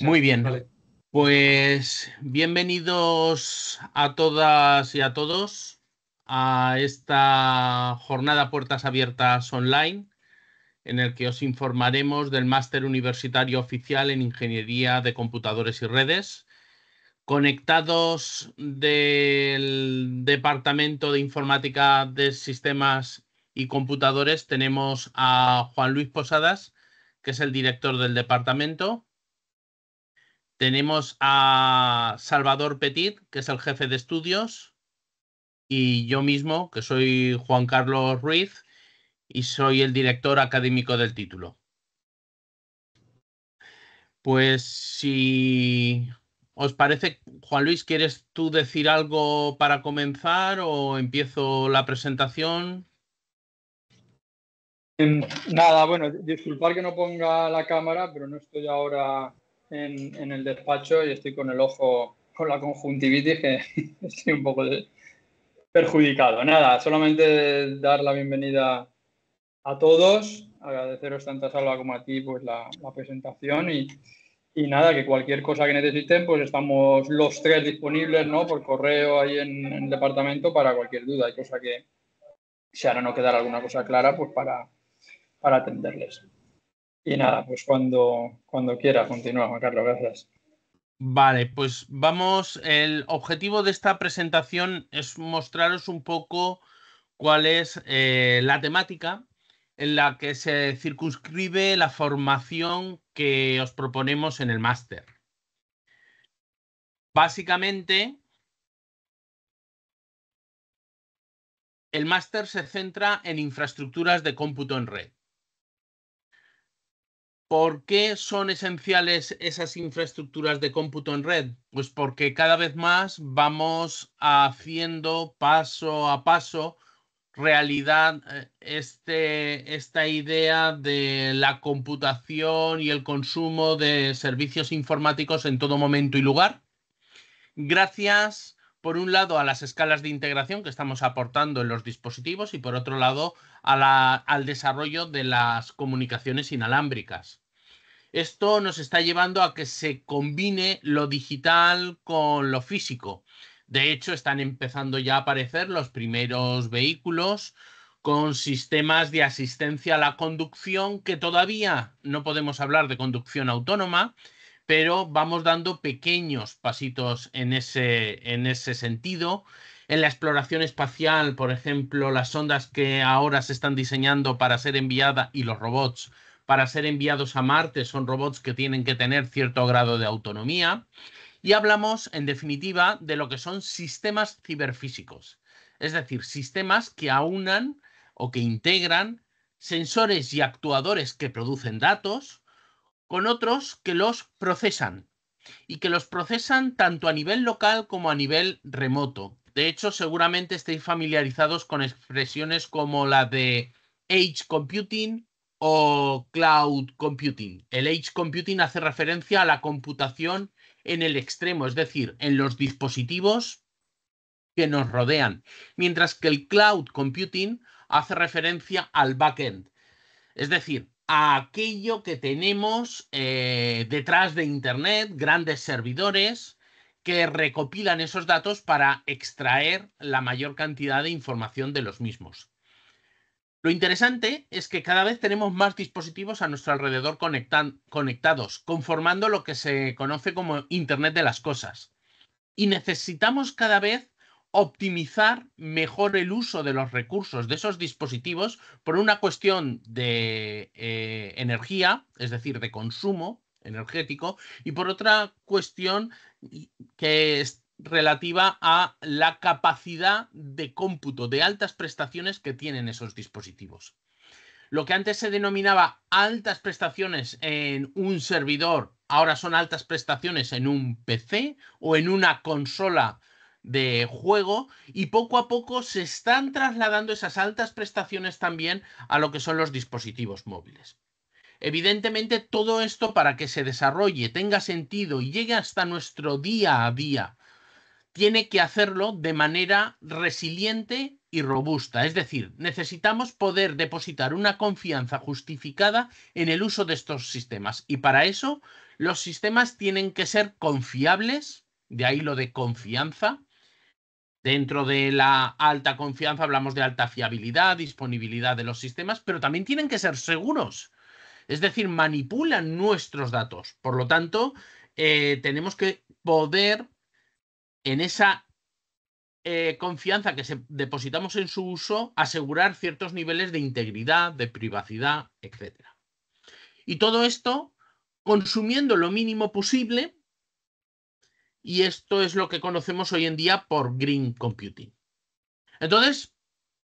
Muy bien. Pues bienvenidos a todas y a todos a esta jornada Puertas Abiertas Online, en el que os informaremos del Máster Universitario Oficial en Ingeniería de Computadores y Redes. Conectados del Departamento de Informática de Sistemas y Computadores tenemos a Juan Luis Posadas, que es el director del departamento. Tenemos a Salvador Petit, que es el jefe de estudios. Y yo mismo, que soy Juan Carlos Ruiz y soy el director académico del título. Pues si os parece, Juan Luis, ¿quieres tú decir algo para comenzar o empiezo la presentación? Em, nada, bueno, disculpar que no ponga la cámara, pero no estoy ahora en, el despacho y estoy con el ojo, con la conjuntivitis, que estoy un poco perjudicado. Nada, solamente dar la bienvenida a todos, agradeceros tanta a Salva como a ti pues, la, presentación y, y, nada, que cualquier cosa que necesiten, pues estamos los tres disponibles, ¿no? Por correo ahí en, el departamento para cualquier duda y cosa que si ahora no quedara alguna cosa clara, pues para para atenderles. Y nada, pues cuando, cuando quiera, continúa, Juan Carlos, gracias. Vale, pues vamos, el objetivo de esta presentación es mostraros un poco cuál es eh, la temática en la que se circunscribe la formación que os proponemos en el máster. Básicamente, el máster se centra en infraestructuras de cómputo en red. ¿Por qué son esenciales esas infraestructuras de cómputo en red? Pues porque cada vez más vamos haciendo paso a paso realidad eh, este, esta idea de la computación y el consumo de servicios informáticos en todo momento y lugar. Gracias, por un lado, a las escalas de integración que estamos aportando en los dispositivos y por otro lado, al desarrollo de las comunicaciones inalámbricas. Esto nos está llevando a que se combine lo digital con lo físico. De hecho, están empezando ya a aparecer los primeros vehículos con sistemas de asistencia a la conducción que todavía no podemos hablar de conducción autónoma, pero vamos dando pequeños pasitos en ese, sentido. En la exploración espacial, por ejemplo, las ondas que ahora se están diseñando para ser enviadas y los robots para ser enviados a Marte son robots que tienen que tener cierto grado de autonomía. Y hablamos, en definitiva, de lo que son sistemas ciberfísicos, es decir, sistemas que aunan o que integran sensores y actuadores que producen datos con otros que los procesan y que los procesan tanto a nivel local como a nivel remoto. De hecho, seguramente estéis familiarizados con expresiones como la de edge computing, o cloud computing. El edge computing hace referencia a la computación en el extremo, es decir, en los dispositivos que nos rodean, mientras que el cloud computing hace referencia al backend, es decir, a aquello que tenemos eh, detrás de Internet, grandes servidores que recopilan esos datos para extraer la mayor cantidad de información de los mismos. Lo interesante es que cada vez tenemos más dispositivos a nuestro alrededor conectados, conformando lo que se conoce como Internet de las Cosas. Y necesitamos cada vez optimizar mejor el uso de los recursos de esos dispositivos por una cuestión de eh, energía, es decir, de consumo energético, y por otra cuestión que es relativa a la capacidad de cómputo de altas prestaciones que tienen esos dispositivos. Lo que antes se denominaba altas prestaciones en un servidor, ahora son altas prestaciones en un PC o en una consola de juego y poco a poco se están trasladando esas altas prestaciones también a lo que son los dispositivos móviles. Evidentemente, todo esto para que se desarrolle, tenga sentido y llegue hasta nuestro día a día tiene que hacerlo de manera resiliente y robusta. Es decir, necesitamos poder depositar una confianza justificada en el uso de estos sistemas. Y para eso, los sistemas tienen que ser confiables, de ahí lo de confianza. Dentro de la alta confianza hablamos de alta fiabilidad, disponibilidad de los sistemas, pero también tienen que ser seguros. Es decir, manipulan nuestros datos. Por lo tanto, eh, tenemos que poder en esa eh, confianza que se depositamos en su uso, asegurar ciertos niveles de integridad, de privacidad, etc. Y todo esto consumiendo lo mínimo posible, y esto es lo que conocemos hoy en día por green computing. Entonces,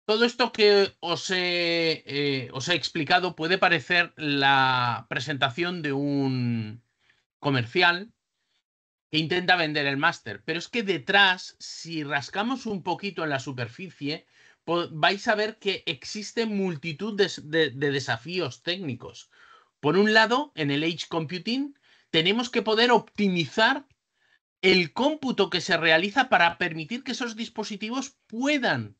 todo esto que os he, eh, os he, explicado puede parecer la presentación de un comercial que intenta vender el máster. Pero es que detrás, si rascamos un poquito en la superficie, vais a ver que existe multitud de, desafíos técnicos. Por un lado, en el Edge Computing, tenemos que poder optimizar el cómputo que se realiza para permitir que esos dispositivos puedan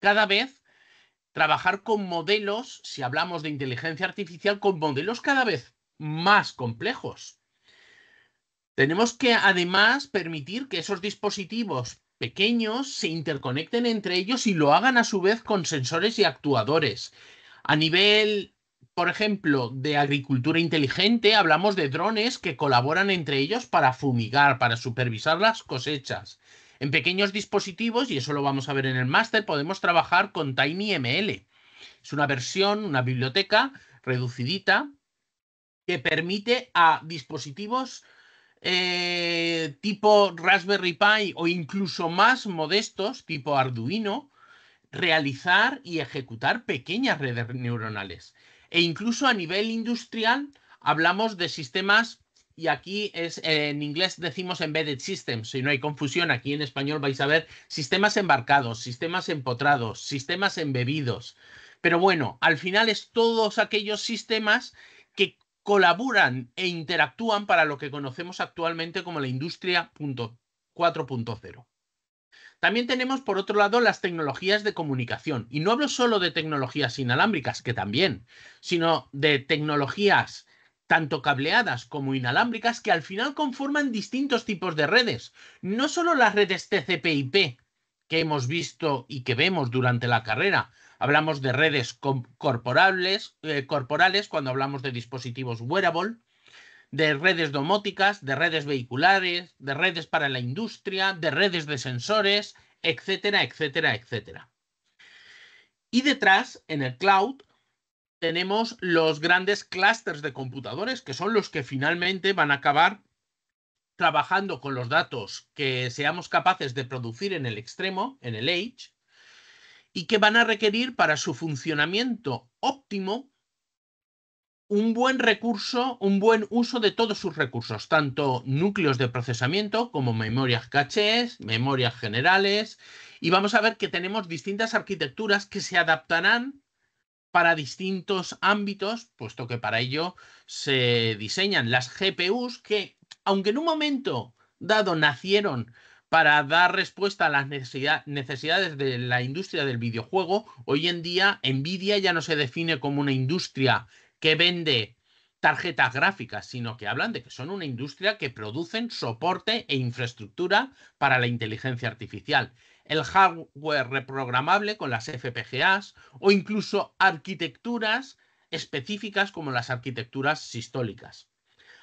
cada vez trabajar con modelos, si hablamos de inteligencia artificial, con modelos cada vez más complejos. Tenemos que además permitir que esos dispositivos pequeños se interconecten entre ellos y lo hagan a su vez con sensores y actuadores. A nivel, por ejemplo, de agricultura inteligente, hablamos de drones que colaboran entre ellos para fumigar, para supervisar las cosechas. En pequeños dispositivos, y eso lo vamos a ver en el máster, podemos trabajar con TinyML. Es una versión, una biblioteca reducidita que permite a dispositivos eh, tipo Raspberry Pi o incluso más modestos, tipo Arduino, realizar y ejecutar pequeñas redes neuronales. E incluso a nivel industrial hablamos de sistemas, y aquí es en inglés decimos embedded systems, si no hay confusión, aquí en español vais a ver sistemas embarcados, sistemas empotrados, sistemas embebidos. Pero bueno, al final es todos aquellos sistemas colaboran e interactúan para lo que conocemos actualmente como la industria 4.0. También tenemos, por otro lado, las tecnologías de comunicación. Y no hablo solo de tecnologías inalámbricas, que también, sino de tecnologías tanto cableadas como inalámbricas que al final conforman distintos tipos de redes. No solo las redes TCP/IP que hemos visto y que vemos durante la carrera, Hablamos de redes corporales, eh, corporales cuando hablamos de dispositivos wearable, de redes domóticas, de redes vehiculares, de redes para la industria, de redes de sensores, etcétera, etcétera, etcétera. Y detrás, en el cloud, tenemos los grandes clústeres de computadores, que son los que finalmente van a acabar trabajando con los datos que seamos capaces de producir en el extremo, en el edge, y que van a requerir para su funcionamiento óptimo un buen recurso, un buen uso de todos sus recursos, tanto núcleos de procesamiento como memorias cachés, memorias generales, y vamos a ver que tenemos distintas arquitecturas que se adaptarán para distintos ámbitos, puesto que para ello se diseñan las GPUs que, aunque en un momento dado nacieron para dar respuesta a las necesidades de la industria del videojuego. Hoy en día, Nvidia ya no se define como una industria que vende tarjetas gráficas, sino que hablan de que son una industria que producen soporte e infraestructura para la inteligencia artificial. El hardware reprogramable con las FPGAs o incluso arquitecturas específicas como las arquitecturas sistólicas.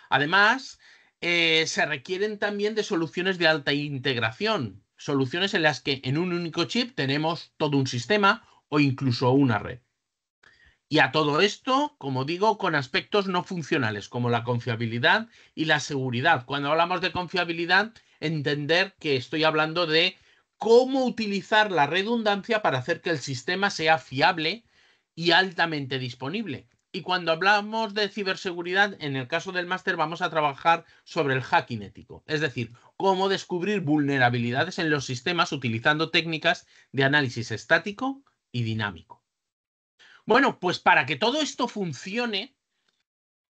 Además, eh, se requieren también de soluciones de alta integración, soluciones en las que en un único chip tenemos todo un sistema o incluso una red. Y a todo esto, como digo, con aspectos no funcionales como la confiabilidad y la seguridad. Cuando hablamos de confiabilidad, entender que estoy hablando de cómo utilizar la redundancia para hacer que el sistema sea fiable y altamente disponible. Y cuando hablamos de ciberseguridad, en el caso del máster vamos a trabajar sobre el hacking ético, es decir, cómo descubrir vulnerabilidades en los sistemas utilizando técnicas de análisis estático y dinámico. Bueno, pues para que todo esto funcione,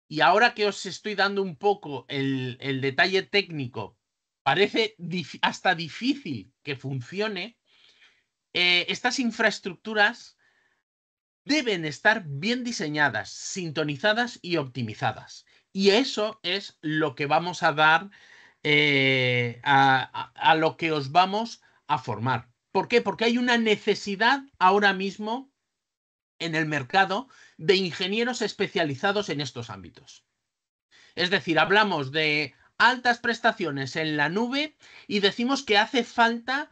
y ahora que os estoy dando un poco el, detalle técnico, parece hasta difícil que funcione, eh, estas infraestructuras deben estar bien diseñadas, sintonizadas y optimizadas. Y eso es lo que vamos a dar eh, a, a lo que os vamos a formar. ¿Por qué? Porque hay una necesidad ahora mismo en el mercado de ingenieros especializados en estos ámbitos. Es decir, hablamos de altas prestaciones en la nube y decimos que hace falta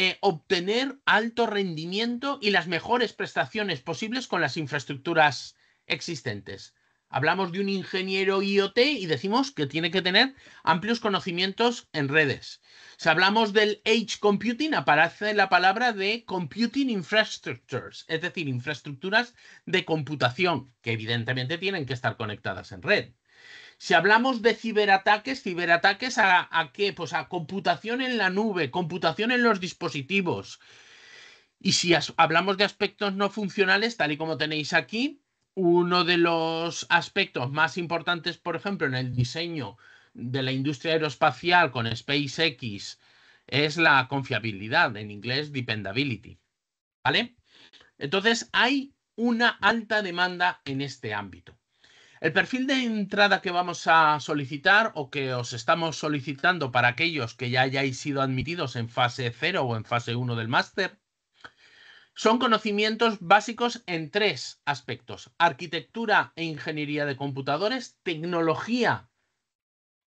eh, obtener alto rendimiento y las mejores prestaciones posibles con las infraestructuras existentes. Hablamos de un ingeniero IoT y decimos que tiene que tener amplios conocimientos en redes. Si hablamos del Edge Computing, aparece la palabra de Computing Infrastructures, es decir, infraestructuras de computación, que evidentemente tienen que estar conectadas en red. Si hablamos de ciberataques, ciberataques a, qué? Pues a computación en la nube, computación en los dispositivos. Y si hablamos de aspectos no funcionales, tal y como tenéis aquí, uno de los aspectos más importantes, por ejemplo, en el diseño de la industria aeroespacial con SpaceX es la confiabilidad, en inglés dependability. ¿Vale? Entonces hay una alta demanda en este ámbito. El perfil de entrada que vamos a solicitar o que os estamos solicitando para aquellos que ya hayáis sido admitidos en fase 0 o en fase 1 del máster son conocimientos básicos en tres aspectos. Arquitectura e ingeniería de computadores, tecnología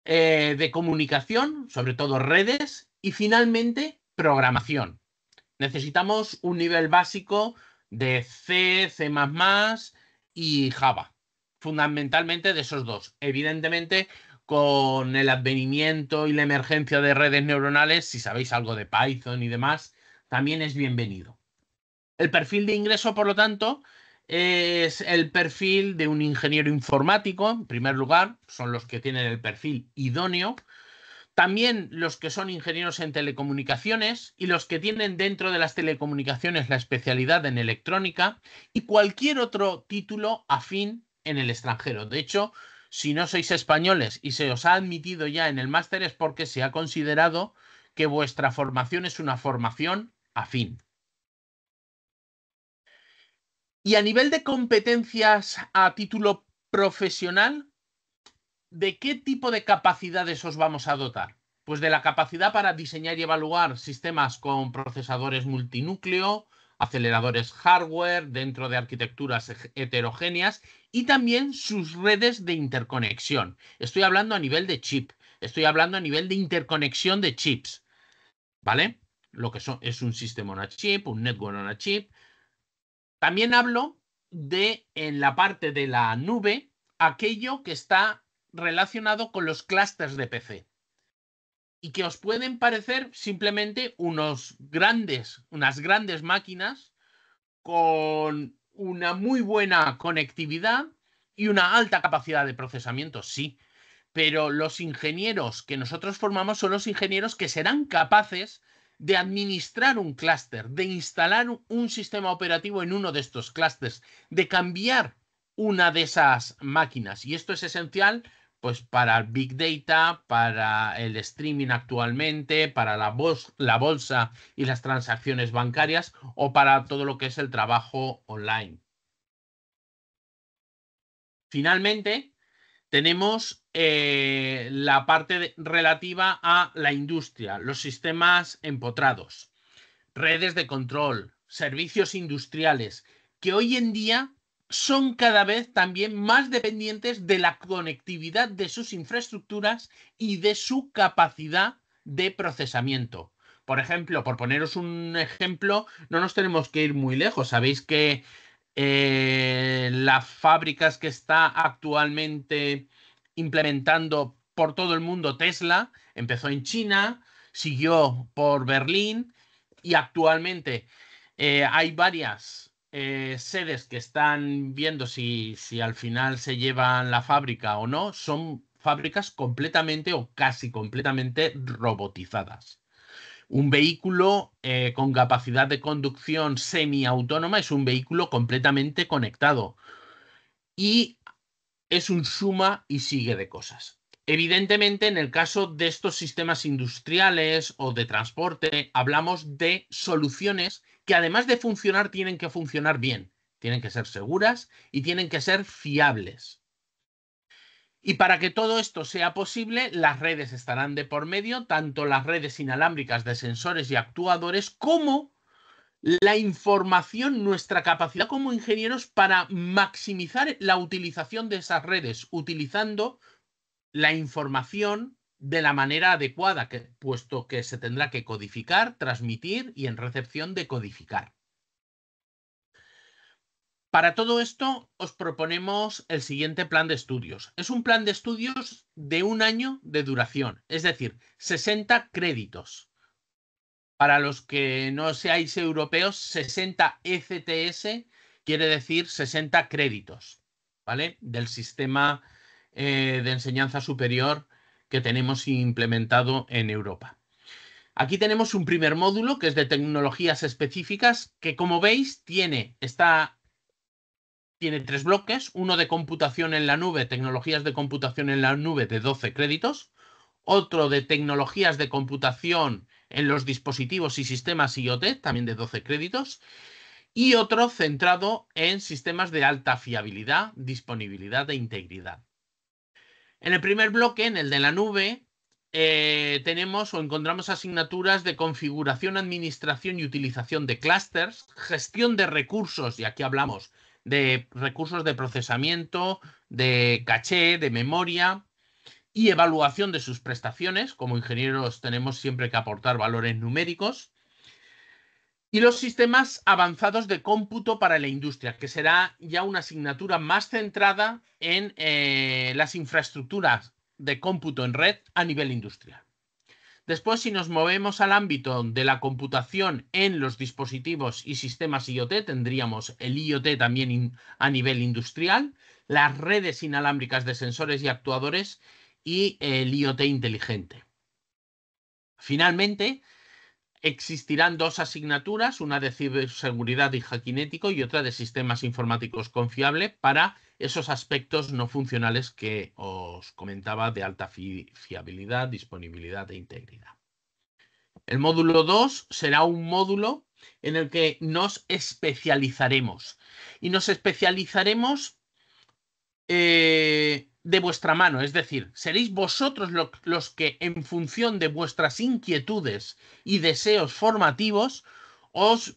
eh, de comunicación, sobre todo redes, y finalmente programación. Necesitamos un nivel básico de C, C ⁇ y Java fundamentalmente de esos dos. Evidentemente, con el advenimiento y la emergencia de redes neuronales, si sabéis algo de Python y demás, también es bienvenido. El perfil de ingreso, por lo tanto, es el perfil de un ingeniero informático, en primer lugar, son los que tienen el perfil idóneo. También los que son ingenieros en telecomunicaciones y los que tienen dentro de las telecomunicaciones la especialidad en electrónica y cualquier otro título afín en el extranjero. De hecho, si no sois españoles y se os ha admitido ya en el máster es porque se ha considerado que vuestra formación es una formación afín. Y a nivel de competencias a título profesional, ¿de qué tipo de capacidades os vamos a dotar? Pues de la capacidad para diseñar y evaluar sistemas con procesadores multinúcleo, aceleradores hardware dentro de arquitecturas heterogéneas y también sus redes de interconexión. Estoy hablando a nivel de chip, estoy hablando a nivel de interconexión de chips, ¿vale? Lo que son, es un sistema on a chip, un network on a chip. También hablo de, en la parte de la nube, aquello que está relacionado con los clústeres de PC y que os pueden parecer simplemente unos grandes, unas grandes máquinas con una muy buena conectividad y una alta capacidad de procesamiento, sí. Pero los ingenieros que nosotros formamos son los ingenieros que serán capaces de administrar un clúster, de instalar un sistema operativo en uno de estos clústeres, de cambiar una de esas máquinas. Y esto es esencial pues para Big Data, para el streaming actualmente, para la, la bolsa y las transacciones bancarias o para todo lo que es el trabajo online. Finalmente, tenemos eh, la parte relativa a la industria, los sistemas empotrados, redes de control, servicios industriales, que hoy en día son cada vez también más dependientes de la conectividad de sus infraestructuras y de su capacidad de procesamiento. Por ejemplo, por poneros un ejemplo, no nos tenemos que ir muy lejos. Sabéis que eh, las fábricas que está actualmente implementando por todo el mundo Tesla empezó en China, siguió por Berlín y actualmente eh, hay varias eh, sedes que están viendo si, al final se llevan la fábrica o no son fábricas completamente o casi completamente robotizadas. Un vehículo eh, con capacidad de conducción semiautónoma es un vehículo completamente conectado y es un suma y sigue de cosas. Evidentemente, en el caso de estos sistemas industriales o de transporte, hablamos de soluciones y además de funcionar tienen que funcionar bien, tienen que ser seguras y tienen que ser fiables. Y para que todo esto sea posible, las redes estarán de por medio, tanto las redes inalámbricas de sensores y actuadores como la información, nuestra capacidad como ingenieros para maximizar la utilización de esas redes, utilizando la información de la manera adecuada, puesto que se tendrá que codificar, transmitir y en recepción decodificar. Para todo esto os proponemos el siguiente plan de estudios. Es un plan de estudios de un año de duración, es decir, 60 créditos. Para los que no seáis europeos, 60 ECTS quiere decir 60 créditos, ¿vale? Del sistema eh, de enseñanza superior que tenemos implementado en Europa. Aquí tenemos un primer módulo que es de tecnologías específicas que como veis tiene, tiene tres bloques, uno de computación en la nube, tecnologías de computación en la nube de 12 créditos, otro de tecnologías de computación en los dispositivos y sistemas IoT, también de 12 créditos, y otro centrado en sistemas de alta fiabilidad, disponibilidad e integridad. En el primer bloque, en el de la nube, eh, tenemos o encontramos asignaturas de configuración, administración y utilización de clusters, gestión de recursos, y aquí hablamos de recursos de procesamiento, de caché, de memoria y evaluación de sus prestaciones. Como ingenieros tenemos siempre que aportar valores numéricos y los sistemas avanzados de cómputo para la industria, que será ya una asignatura más centrada en eh, las infraestructuras de cómputo en red a nivel industrial. Después, si nos movemos al ámbito de la computación en los dispositivos y sistemas IoT, tendríamos el IoT también a nivel industrial, las redes inalámbricas de sensores y actuadores y el IoT inteligente. Finalmente, Existirán dos asignaturas, una de ciberseguridad y hackinético y otra de sistemas informáticos confiable para esos aspectos no funcionales que os comentaba de alta fiabilidad, disponibilidad e integridad. El módulo 2 será un módulo en el que nos especializaremos y nos especializaremos eh, de vuestra mano, es decir, seréis vosotros los que en función de vuestras inquietudes y deseos formativos os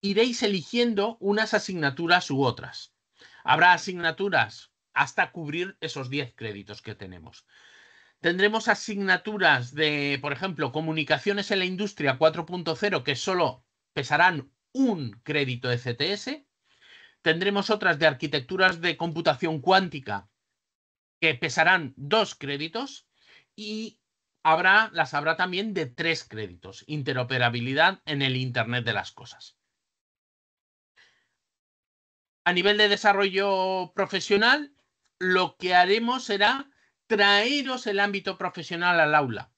iréis eligiendo unas asignaturas u otras. Habrá asignaturas hasta cubrir esos 10 créditos que tenemos. Tendremos asignaturas de, por ejemplo, comunicaciones en la industria 4.0 que solo pesarán un crédito de CTS. Tendremos otras de arquitecturas de computación cuántica que pesarán dos créditos y habrá, las habrá también de tres créditos. Interoperabilidad en el Internet de las Cosas. A nivel de desarrollo profesional, lo que haremos será traeros el ámbito profesional al aula.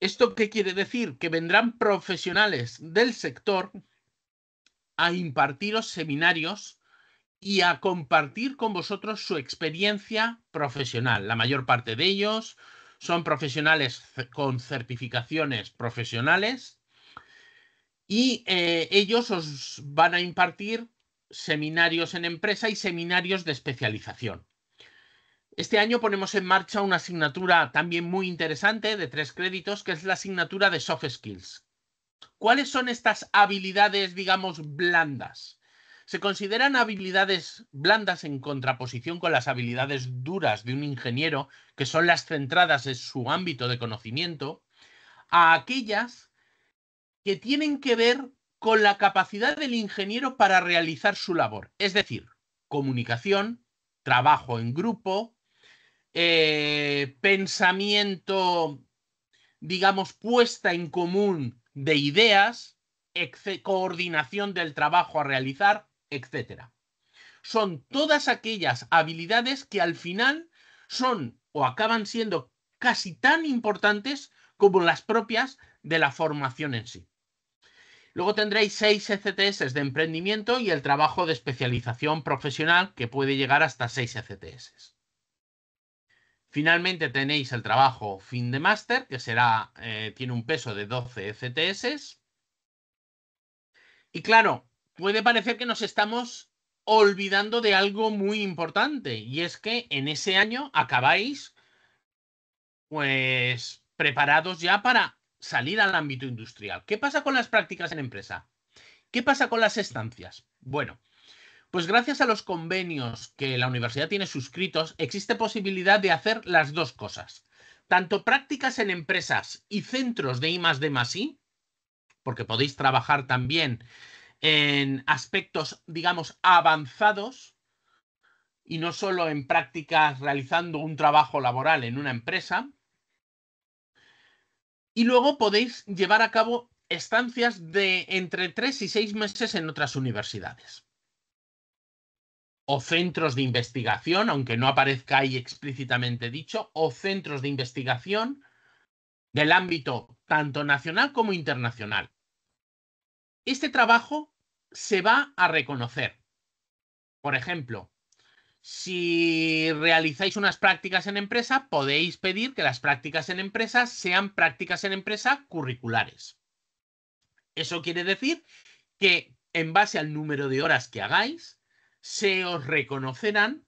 ¿Esto qué quiere decir? Que vendrán profesionales del sector a impartiros seminarios y a compartir con vosotros su experiencia profesional. La mayor parte de ellos son profesionales con certificaciones profesionales y eh, ellos os van a impartir seminarios en empresa y seminarios de especialización. Este año ponemos en marcha una asignatura también muy interesante de tres créditos, que es la asignatura de soft skills, ¿Cuáles son estas habilidades, digamos, blandas? ¿Se consideran habilidades blandas en contraposición con las habilidades duras de un ingeniero, que son las centradas en su ámbito de conocimiento, a aquellas que tienen que ver con la capacidad del ingeniero para realizar su labor? Es decir, comunicación, trabajo en grupo, eh, pensamiento, digamos, puesta en común de ideas, coordinación del trabajo a realizar, etc. Son todas aquellas habilidades que al final son o acaban siendo casi tan importantes como las propias de la formación en sí. Luego tendréis seis ECTS de emprendimiento y el trabajo de especialización profesional que puede llegar hasta seis ECTS. Finalmente tenéis el trabajo fin de máster, que será, eh, tiene un peso de 12 CTS. Y claro, puede parecer que nos estamos olvidando de algo muy importante, y es que en ese año acabáis, pues, preparados ya para salir al ámbito industrial. ¿Qué pasa con las prácticas en empresa? ¿Qué pasa con las estancias? Bueno, pues gracias a los convenios que la universidad tiene suscritos, existe posibilidad de hacer las dos cosas. Tanto prácticas en empresas y centros de I D+, porque podéis trabajar también en aspectos, digamos, avanzados y no solo en prácticas realizando un trabajo laboral en una empresa. Y luego podéis llevar a cabo estancias de entre tres y seis meses en otras universidades o centros de investigación, aunque no aparezca ahí explícitamente dicho, o centros de investigación del ámbito tanto nacional como internacional. Este trabajo se va a reconocer. Por ejemplo, si realizáis unas prácticas en empresa, podéis pedir que las prácticas en empresa sean prácticas en empresa curriculares. Eso quiere decir que en base al número de horas que hagáis, se os reconocerán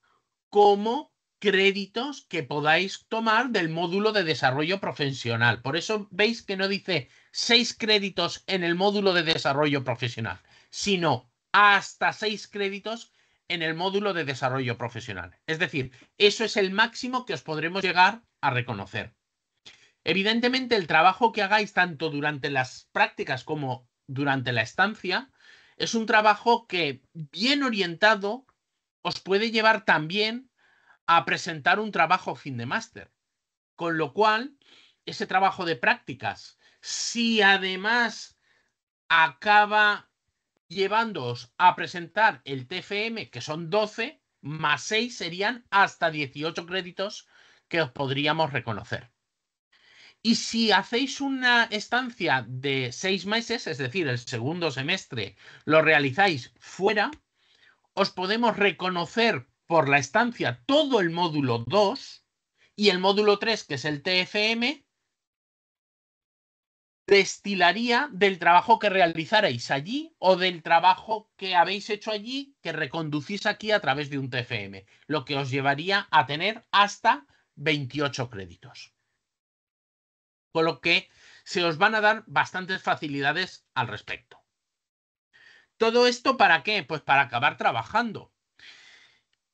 como créditos que podáis tomar del módulo de desarrollo profesional. Por eso veis que no dice seis créditos en el módulo de desarrollo profesional, sino hasta seis créditos en el módulo de desarrollo profesional. Es decir, eso es el máximo que os podremos llegar a reconocer. Evidentemente, el trabajo que hagáis tanto durante las prácticas como durante la estancia es un trabajo que bien orientado os puede llevar también a presentar un trabajo fin de máster. Con lo cual, ese trabajo de prácticas, si además acaba llevándoos a presentar el TFM, que son 12, más 6 serían hasta 18 créditos que os podríamos reconocer. Y si hacéis una estancia de seis meses, es decir, el segundo semestre, lo realizáis fuera, os podemos reconocer por la estancia todo el módulo 2 y el módulo 3, que es el TFM, destilaría del trabajo que realizaréis allí o del trabajo que habéis hecho allí que reconducís aquí a través de un TFM, lo que os llevaría a tener hasta 28 créditos con lo que se os van a dar bastantes facilidades al respecto. ¿Todo esto para qué? Pues para acabar trabajando.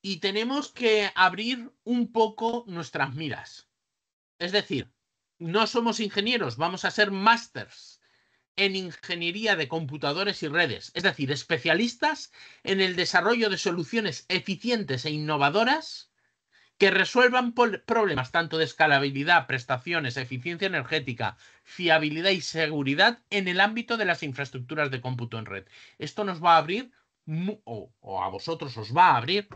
Y tenemos que abrir un poco nuestras miras. Es decir, no somos ingenieros, vamos a ser másters en ingeniería de computadores y redes, es decir, especialistas en el desarrollo de soluciones eficientes e innovadoras que resuelvan problemas tanto de escalabilidad, prestaciones, eficiencia energética, fiabilidad y seguridad en el ámbito de las infraestructuras de cómputo en red. Esto nos va a abrir, o, a vosotros os va a abrir,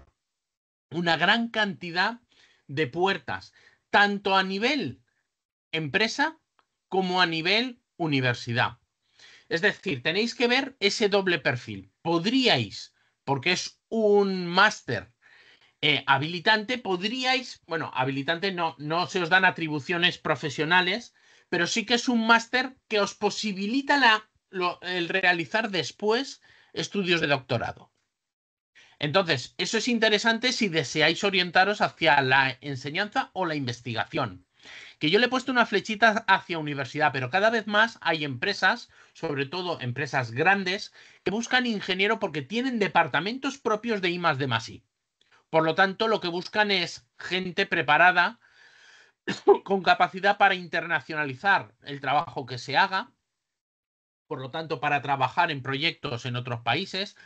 una gran cantidad de puertas, tanto a nivel empresa como a nivel universidad. Es decir, tenéis que ver ese doble perfil. Podríais, porque es un máster eh, habilitante podríais, bueno, habilitante no, no se os dan atribuciones profesionales, pero sí que es un máster que os posibilita la, el realizar después estudios de doctorado. Entonces, eso es interesante si deseáis orientaros hacia la enseñanza o la investigación. Que yo le he puesto una flechita hacia universidad, pero cada vez más hay empresas, sobre todo empresas grandes, que buscan ingeniero porque tienen departamentos propios de I por lo tanto, lo que buscan es gente preparada, con capacidad para internacionalizar el trabajo que se haga, por lo tanto, para trabajar en proyectos en otros países,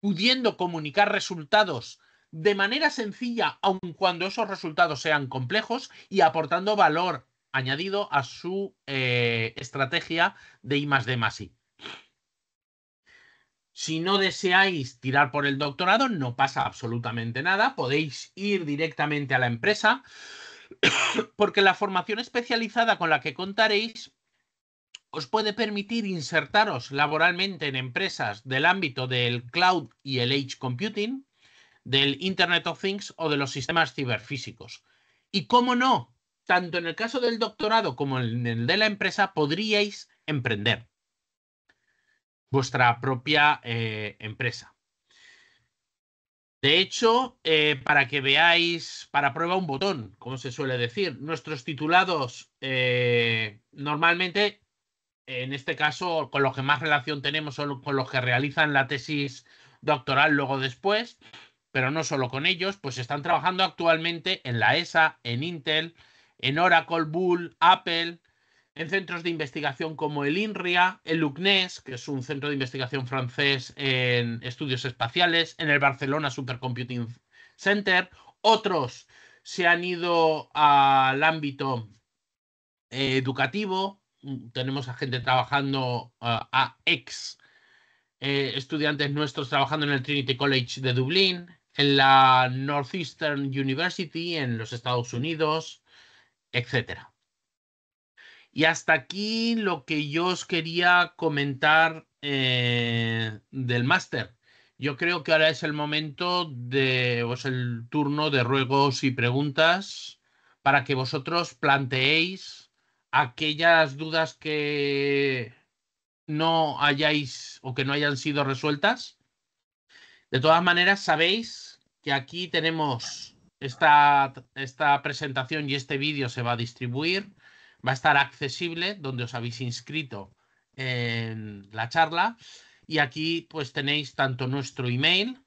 pudiendo comunicar resultados de manera sencilla, aun cuando esos resultados sean complejos, y aportando valor añadido a su eh, estrategia de I D I. Si no deseáis tirar por el doctorado, no pasa absolutamente nada. Podéis ir directamente a la empresa, porque la formación especializada con la que contaréis os puede permitir insertaros laboralmente en empresas del ámbito del cloud y el edge computing, del Internet of Things o de los sistemas ciberfísicos. Y cómo no, tanto en el caso del doctorado como en el de la empresa podríais emprender vuestra propia eh, empresa. De hecho, eh, para que veáis, para prueba un botón, como se suele decir, nuestros titulados eh, normalmente, en este caso, con los que más relación tenemos son con los que realizan la tesis doctoral luego después, pero no solo con ellos, pues están trabajando actualmente en la ESA, en Intel, en Oracle, Bull, Apple, en centros de investigación como el INRIA, el UCNES, que es un centro de investigación francés en estudios espaciales, en el Barcelona Supercomputing Center. Otros se han ido al ámbito eh, educativo. Tenemos a gente trabajando, eh, a ex eh, estudiantes nuestros trabajando en el Trinity College de Dublín, en la Northeastern University, en los Estados Unidos, etcétera. Y hasta aquí lo que yo os quería comentar eh, del máster. Yo creo que ahora es el momento de, el turno de ruegos y preguntas para que vosotros planteéis aquellas dudas que no hayáis o que no hayan sido resueltas. De todas maneras, sabéis que aquí tenemos esta, esta presentación y este vídeo se va a distribuir va a estar accesible donde os habéis inscrito en la charla. Y aquí pues tenéis tanto nuestro email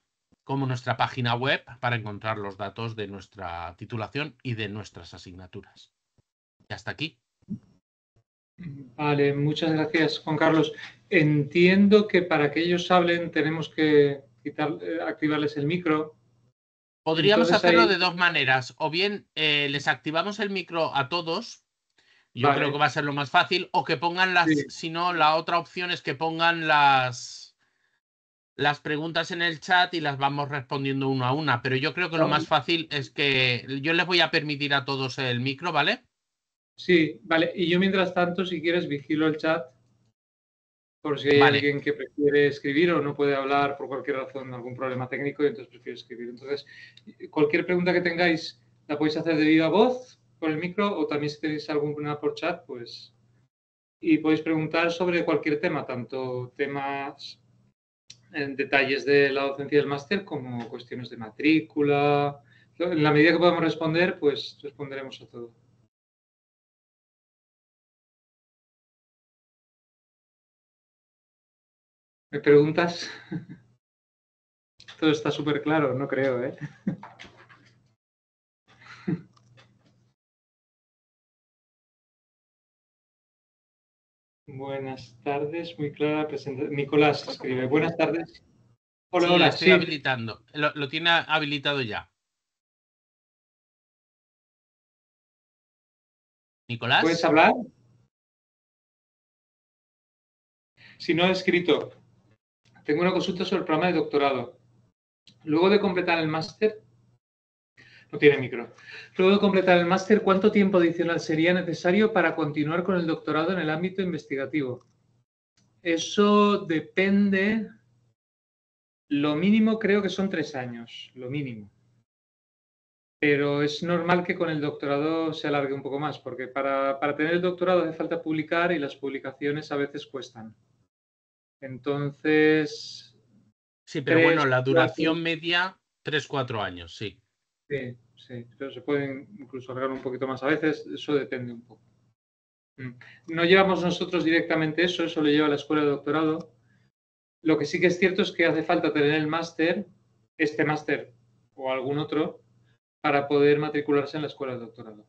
como nuestra página web para encontrar los datos de nuestra titulación y de nuestras asignaturas. Y hasta aquí. Vale, muchas gracias, Juan Carlos. Entiendo que para que ellos hablen tenemos que eh, activarles el micro. Podríamos hacerlo de dos maneras. O bien eh, les activamos el micro a todos yo creo que va a ser lo más fácil. O que pongan las. Si no, la otra opción es que pongan las. Las preguntas en el chat y las vamos respondiendo uno a una. Pero yo creo que lo más fácil es que. Yo les voy a permitir a todos el micro, ¿vale? Sí, vale. Y yo mientras tanto, si quieres, vigilo el chat. Por si hay alguien que prefiere escribir o no puede hablar por cualquier razón, algún problema técnico, y entonces prefiere escribir. Entonces, cualquier pregunta que tengáis la podéis hacer de viva voz con el micro o también si tenéis algún problema por chat, pues... Y podéis preguntar sobre cualquier tema, tanto temas en detalles de la docencia del máster como cuestiones de matrícula. En la medida que podamos responder, pues responderemos a todo. ¿Me preguntas? Todo está súper claro, no creo, ¿eh? Buenas tardes, muy clara presentación. Nicolás escribe, buenas tardes. Hola, sí, Estoy habilitando, lo, lo tiene habilitado ya. Nicolás. ¿Puedes hablar? Si no, he escrito. Tengo una consulta sobre el programa de doctorado. Luego de completar el máster, no tiene micro. Luego de completar el máster, ¿cuánto tiempo adicional sería necesario para continuar con el doctorado en el ámbito investigativo? Eso depende. Lo mínimo creo que son tres años, lo mínimo. Pero es normal que con el doctorado se alargue un poco más, porque para, tener el doctorado hace falta publicar y las publicaciones a veces cuestan. Entonces. Sí, pero bueno, la duración media, tres, cuatro años, sí. Sí, sí, pero se pueden incluso alargar un poquito más a veces, eso depende un poco. Mm. No llevamos nosotros directamente eso, eso lo lleva a la escuela de doctorado. Lo que sí que es cierto es que hace falta tener el máster, este máster o algún otro, para poder matricularse en la escuela de doctorado.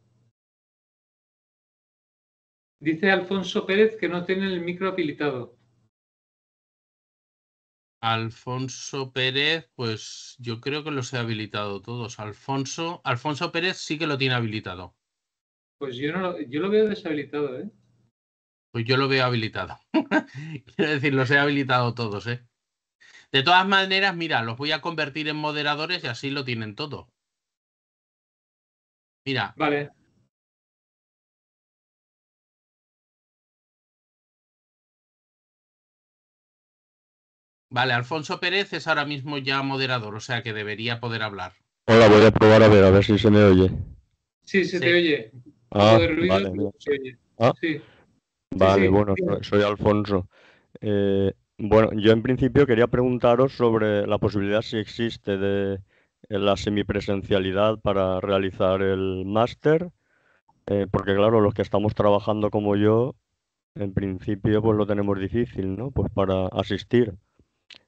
Dice Alfonso Pérez que no tiene el micro habilitado. Alfonso Pérez, pues yo creo que los he habilitado todos. Alfonso, Alfonso Pérez sí que lo tiene habilitado. Pues yo, no, yo lo veo deshabilitado, ¿eh? Pues yo lo veo habilitado. Quiero decir, los he habilitado todos, ¿eh? De todas maneras, mira, los voy a convertir en moderadores y así lo tienen todo. Mira. Vale. Vale, Alfonso Pérez es ahora mismo ya moderador, o sea que debería poder hablar. Hola, voy a probar a ver, a ver si se me oye. Sí, se te oye. Ah, vale, ah. bueno, soy Alfonso. Eh, bueno, yo en principio quería preguntaros sobre la posibilidad si existe de eh, la semipresencialidad para realizar el máster, eh, porque claro, los que estamos trabajando como yo, en principio pues lo tenemos difícil, ¿no? Pues para asistir.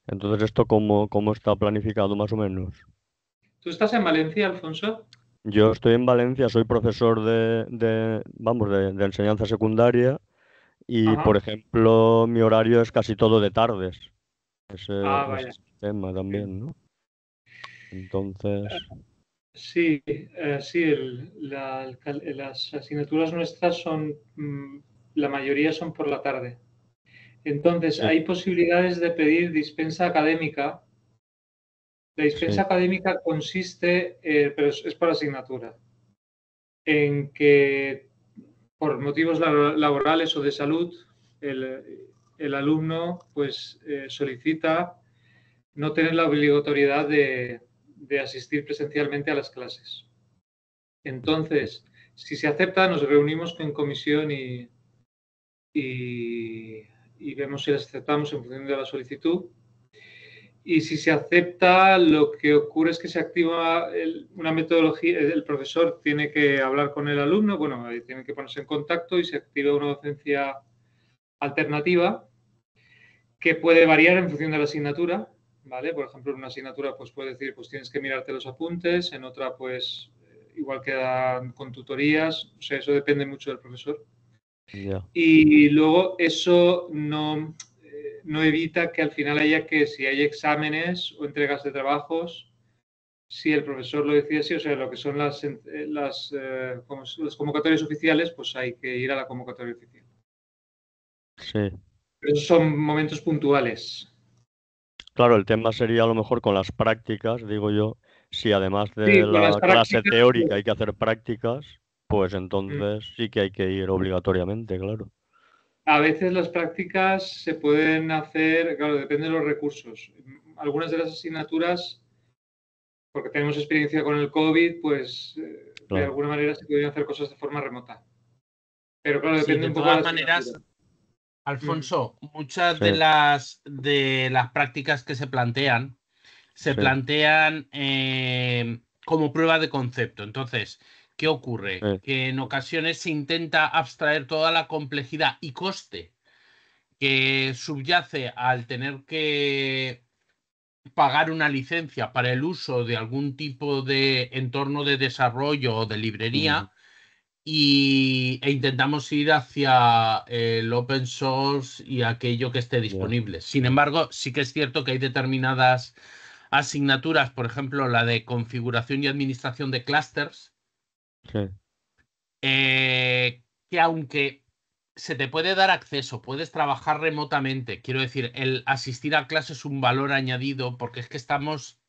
Entonces, ¿esto cómo, está planificado más o menos? ¿Tú estás en Valencia, Alfonso? Yo estoy en Valencia, soy profesor de, vamos, de, enseñanza secundaria y, por ejemplo, mi horario es casi todo de tardes. Ese, ah, el tema también, ¿no? Entonces... Sí, eh, sí, las asignaturas nuestras son, mm, la mayoría son por la tarde. Entonces, hay posibilidades de pedir dispensa académica. La dispensa académica consiste, eh, pero es por asignatura, en que por motivos laborales o de salud, el, alumno pues eh, solicita no tener la obligatoriedad de, asistir presencialmente a las clases. Entonces, si se acepta, nos reunimos con comisión y y vemos si las aceptamos en función de la solicitud. Y si se acepta, lo que ocurre es que se activa una metodología, el profesor tiene que hablar con el alumno, bueno, tiene que ponerse en contacto y se activa una docencia alternativa que puede variar en función de la asignatura, ¿vale? Por ejemplo, en una asignatura pues puede decir, pues tienes que mirarte los apuntes, en otra pues eh, igual quedan con tutorías, o sea, eso depende mucho del profesor. Y luego eso no, eh, no evita que al final haya que, si hay exámenes o entregas de trabajos, si el profesor lo así, o sea, lo que son eh, eh, las, convocatorias oficiales, pues hay que ir a la convocatoria oficial. Sí. Pero son momentos puntuales. Claro, el tema sería a lo mejor con las prácticas, digo yo, si además de la clase teórica hay que hacer prácticas, pues mm. entonces sí que hay que ir obligatoriamente, claro. A veces las prácticas se pueden hacer, claro, depende de los recursos. Algunas de las asignaturas, porque tenemos experiencia con el COVID, pues eh, de alguna manera se pueden hacer cosas de forma remota. Pero claro, depende de un poco de las maneras, Alfonso, mm. muchas de las de las prácticas que se plantean se plantean eh, como prueba de concepto. Entonces, ¿Qué ocurre? Que en ocasiones se intenta abstraer toda la complejidad y coste que subyace al tener que pagar una licencia para el uso de algún tipo de entorno de desarrollo o de librería y, e intentamos ir hacia el open source y aquello que esté disponible. Sin embargo, sí que es cierto que hay determinadas asignaturas, por ejemplo, la de configuración y administración de clusters, eh, que aunque se te puede dar acceso, puedes trabajar remotamente, quiero decir, el asistir a clases es un valor añadido porque es que estamos,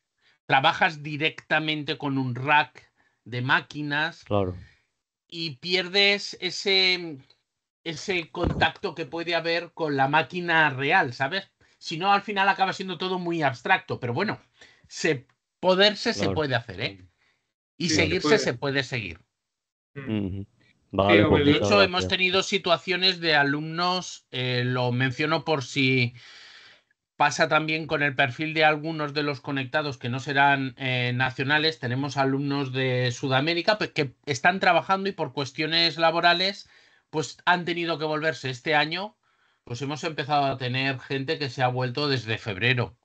trabajas directamente con un rack de máquinas y pierdes ese, ese contacto que puede haber con la máquina real, ¿sabes? Si no, al final acaba siendo todo muy abstracto, pero bueno, poderse se puede hacer, ¿eh? Y seguirse se puede seguir. Mm. Pues de hecho, hemos tenido situaciones de alumnos, eh, lo menciono por si pasa también con el perfil de algunos de los conectados que no serán eh, nacionales. Tenemos alumnos de Sudamérica pues, que están trabajando y por cuestiones laborales, pues han tenido que volverse este año. Pues hemos empezado a tener gente que se ha vuelto desde febrero.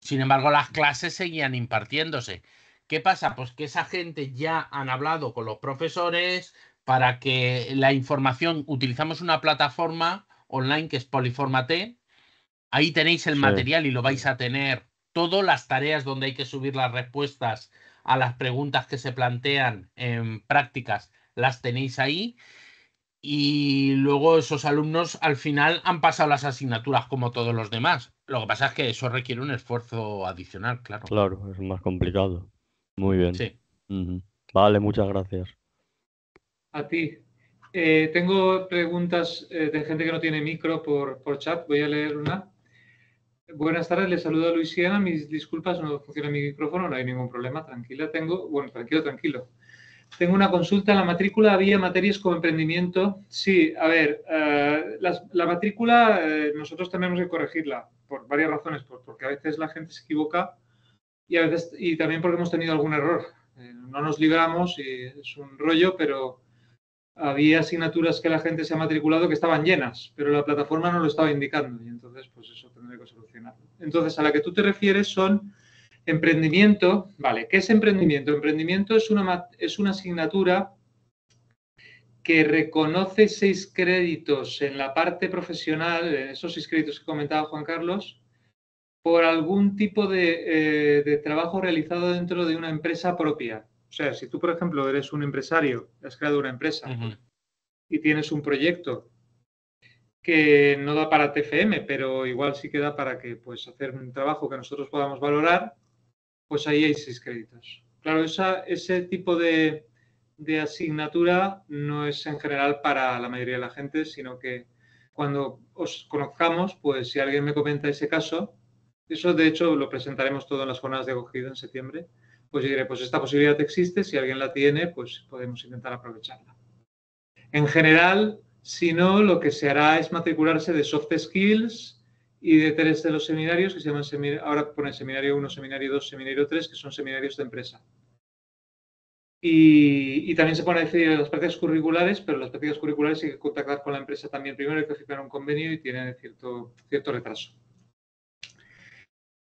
Sin embargo, las clases seguían impartiéndose. ¿Qué pasa? Pues que esa gente ya han hablado con los profesores para que la información, utilizamos una plataforma online que es Poliformate, ahí tenéis el material y lo vais a tener, todas las tareas donde hay que subir las respuestas a las preguntas que se plantean en prácticas, las tenéis ahí. Y luego esos alumnos al final han pasado las asignaturas como todos los demás. Lo que pasa es que eso requiere un esfuerzo adicional, claro. Claro, es más complicado. Muy bien. Sí. Vale, muchas gracias. A ti. Eh, tengo preguntas eh, de gente que no tiene micro por, chat. Voy a leer una. Buenas tardes, les saludo a Luisiana. Mis disculpas, no funciona mi micrófono, no hay ningún problema. Tranquila, tengo. Bueno, tranquilo, tranquilo. Tengo una consulta. la matrícula había materias como emprendimiento. Sí, a ver, eh, la, matrícula nosotros tenemos que corregirla por varias razones. Porque a veces la gente se equivoca y a veces y también porque hemos tenido algún error. Eh, no nos libramos y es un rollo, pero había asignaturas que la gente se ha matriculado que estaban llenas, pero la plataforma no lo estaba indicando y entonces pues eso tendré que solucionar. Entonces, a la que tú te refieres son emprendimiento, vale, ¿qué es emprendimiento? Emprendimiento es una, es una asignatura que reconoce seis créditos en la parte profesional, eh, esos seis créditos que comentaba Juan Carlos, por algún tipo eh, de, trabajo realizado dentro de una empresa propia. O sea, si tú, por ejemplo, eres un empresario, has creado una empresa y tienes un proyecto que no da para TFM, pero igual sí que da para que pues, hacer un trabajo que nosotros podamos valorar, pues ahí hay seis créditos. Claro, ese tipo de asignatura no es en general para la mayoría de la gente, sino que cuando os conozcamos, pues si alguien me comenta ese caso, eso, de hecho, lo presentaremos todo en las jornadas de acogida en septiembre. Pues yo diré, pues esta posibilidad existe, si alguien la tiene, pues podemos intentar aprovecharla. En general, si no, lo que se hará es matricularse de soft skills y de tres de los seminarios, que se llaman, ahora pone seminario 1, seminario 2, seminario 3, que son seminarios de empresa. Y, también se pone a decir las prácticas curriculares, pero las prácticas curriculares hay que contactar con la empresa también primero, hay que firmar un convenio y tiene cierto, cierto retraso.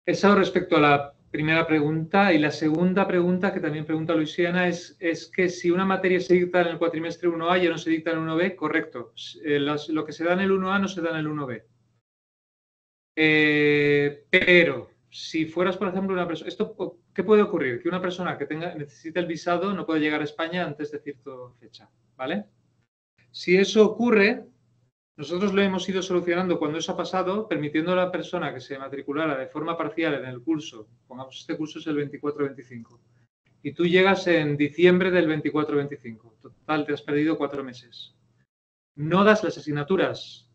Eso respecto a la primera pregunta. Y la segunda pregunta, que también pregunta Luisiana, es, es que si una materia se dicta en el cuatrimestre 1A y no se dicta en el 1B, correcto. Eh, lo que se da en el 1A no se da en el 1B. Eh, pero si fueras, por ejemplo, una persona... Esto, ¿Qué puede ocurrir? Que una persona que tenga, necesita el visado no puede llegar a España antes de cierta fecha, ¿vale? Si eso ocurre, nosotros lo hemos ido solucionando cuando eso ha pasado, permitiendo a la persona que se matriculara de forma parcial en el curso, pongamos este curso es el 24-25, y tú llegas en diciembre del 24-25, total te has perdido cuatro meses. No das las asignaturas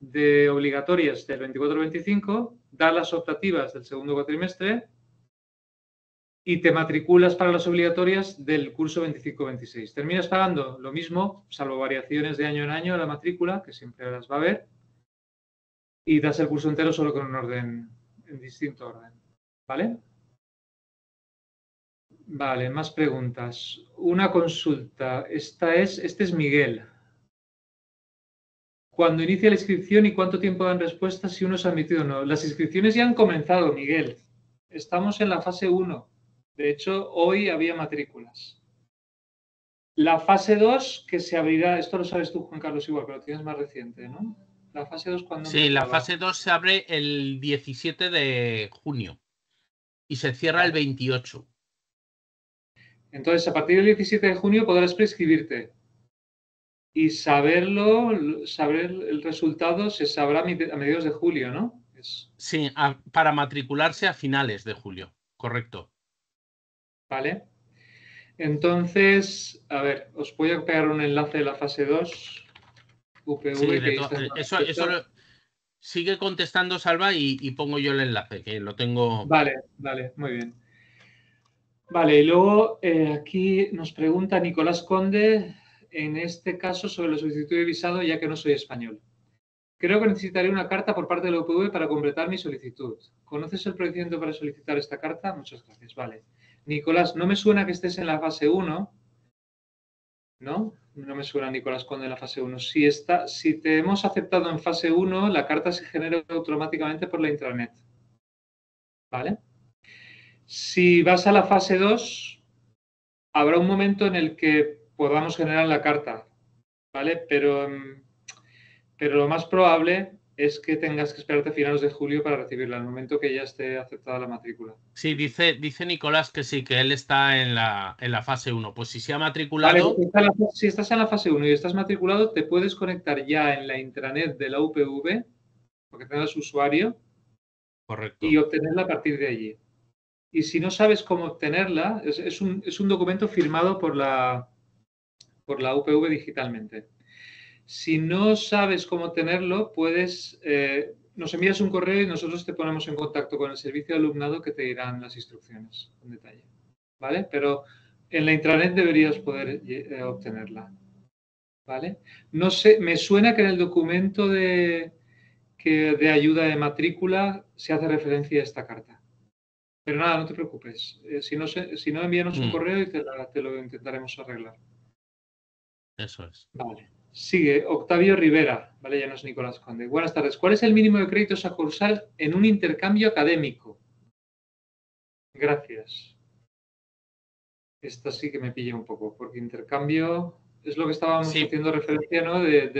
de obligatorias del 24-25, das las optativas del segundo cuatrimestre y te matriculas para las obligatorias del curso 25-26. Terminas pagando lo mismo, salvo variaciones de año en año la matrícula, que siempre las va a haber, y das el curso entero solo con un orden, en distinto orden. ¿Vale? Vale, más preguntas. Una consulta. Esta es, este es Miguel. ¿Cuándo inicia la inscripción y cuánto tiempo dan respuesta si uno se ha admitido o no? Las inscripciones ya han comenzado, Miguel. Estamos en la fase 1 de hecho, hoy había matrículas. La fase 2 que se abrirá, esto lo sabes tú Juan Carlos igual, pero tienes más reciente, ¿no? La fase 2 cuando... Sí, la fase 2 se abre el 17 de junio y se cierra el 28. Entonces, a partir del 17 de junio podrás prescribirte y saberlo, saber el resultado se sabrá a mediados de julio, ¿no? Sí, para matricularse a finales de julio, correcto. ¿Vale? Entonces, a ver, os voy a pegar un enlace de la fase 2. UPV, que eso, sigue contestando Salva y, pongo yo el enlace, que lo tengo. Vale, vale, muy bien. Vale, y luego eh, aquí nos pregunta Nicolás Conde, en este caso, sobre la solicitud de visado, ya que no soy español. Creo que necesitaré una carta por parte de la UPV para completar mi solicitud. ¿Conoces el procedimiento para solicitar esta carta? Muchas gracias. Vale. Nicolás, no me suena que estés en la fase 1, ¿no? No me suena Nicolás cuando en la fase 1. Si, está, si te hemos aceptado en fase 1, la carta se genera automáticamente por la intranet. ¿Vale? Si vas a la fase 2, habrá un momento en el que podamos generar la carta, ¿vale? Pero, mm, pero lo más probable es que tengas que esperarte a finales de julio para recibirla, al momento que ya esté aceptada la matrícula. Sí, dice, dice Nicolás que sí, que él está en la, fase 1. Pues si se ha matriculado. si estás en la fase 1 y estás matriculado, te puedes conectar ya en la intranet de la UPV, porque tienes usuario. Y obtenerla a partir de allí. Y si no sabes cómo obtenerla, es, un, es un documento firmado por la, por la UPV digitalmente. Si no sabes cómo tenerlo, puedes, eh, nos envías un correo y nosotros te ponemos en contacto con el servicio alumnado que te dirán las instrucciones en detalle. ¿Vale? Pero en la intranet deberías poder eh, obtenerla. ¿Vale? No sé, me suena que en el documento de, ayuda de matrícula se hace referencia a esta carta. Pero nada, no te preocupes. Eh, si, no, si no, envíanos un mm. correo y te lo intentaremos arreglar. Eso es. Vale. Sigue Octavio Rivera, vale, ya no es Nicolás Conde. Buenas tardes. ¿Cuál es el mínimo de créditos a cursar en un intercambio académico? Gracias. Esta sí que me pilla un poco, porque intercambio es lo que estábamos haciendo referencia, ¿no? De,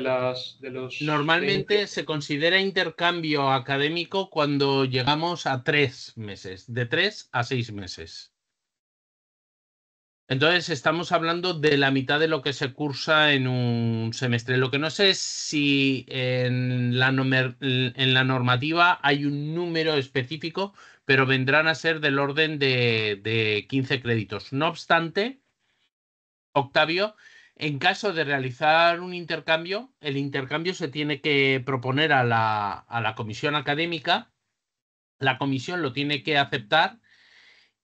los. Normalmente se considera intercambio académico cuando llegamos a tres meses, de tres a seis meses. Entonces estamos hablando de la mitad de lo que se cursa en un semestre. Lo que no sé es si en la, en la normativa hay un número específico, pero vendrán a ser del orden de, 15 créditos. No obstante, Octavio, en caso de realizar un intercambio, el intercambio se tiene que proponer a la, a la comisión académica, la comisión lo tiene que aceptar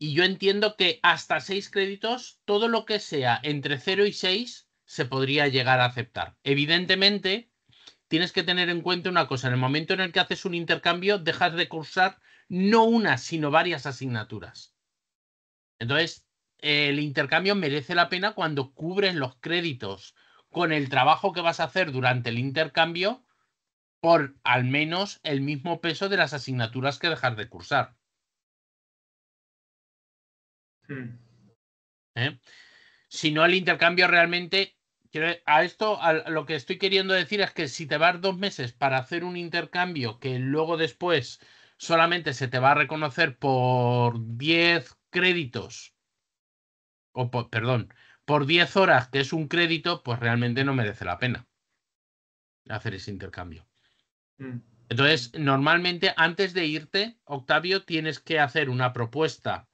y yo entiendo que hasta seis créditos, todo lo que sea entre 0 y 6 se podría llegar a aceptar. Evidentemente, tienes que tener en cuenta una cosa. En el momento en el que haces un intercambio, dejas de cursar no una, sino varias asignaturas. Entonces, el intercambio merece la pena cuando cubres los créditos con el trabajo que vas a hacer durante el intercambio por al menos el mismo peso de las asignaturas que dejas de cursar. ¿eh? Si no, el intercambio realmente. A esto lo que estoy queriendo decir es que si te vas dos meses para hacer un intercambio que luego después solamente se te va a reconocer por 10 créditos, o perdón, por 10 horas que es un crédito, pues realmente no merece la pena hacer ese intercambio. Mm. Entonces, normalmente antes de irte, Octavio, tienes que hacer una propuesta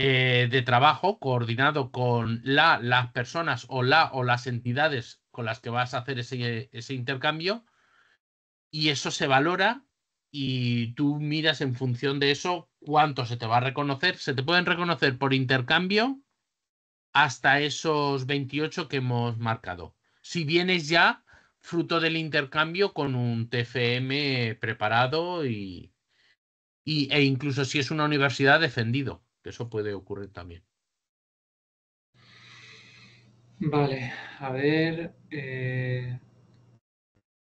eh, de trabajo coordinado con la, las personas o la o las entidades con las que vas a hacer ese, intercambio y eso se valora y tú miras en función de eso cuánto se te va a reconocer. Se te pueden reconocer por intercambio hasta esos 28 que hemos marcado. Si vienes ya fruto del intercambio con un TFM preparado y, y, e incluso si es una universidad defendido eso puede ocurrir también. Vale, a ver. Eh,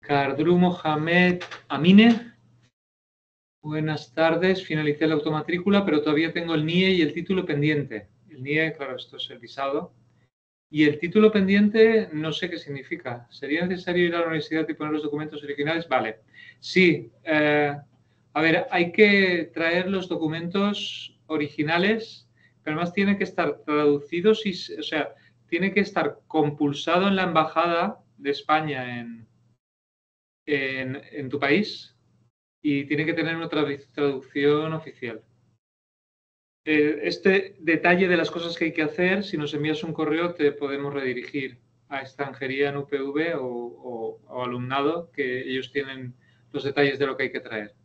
Mohamed Amine. Buenas tardes. Finalicé la automatrícula, pero todavía tengo el NIE y el título pendiente. El NIE, claro, esto es el visado. Y el título pendiente no sé qué significa. ¿Sería necesario ir a la universidad y poner los documentos originales? Vale. Sí. Eh, a ver, hay que traer los documentos originales, pero además tiene que estar traducido, o sea, tiene que estar compulsado en la embajada de España en, en, tu país y tiene que tener una traducción oficial. Eh, este detalle de las cosas que hay que hacer, si nos envías un correo te podemos redirigir a extranjería en UPV o alumnado, que ellos tienen los detalles de lo que hay que traer.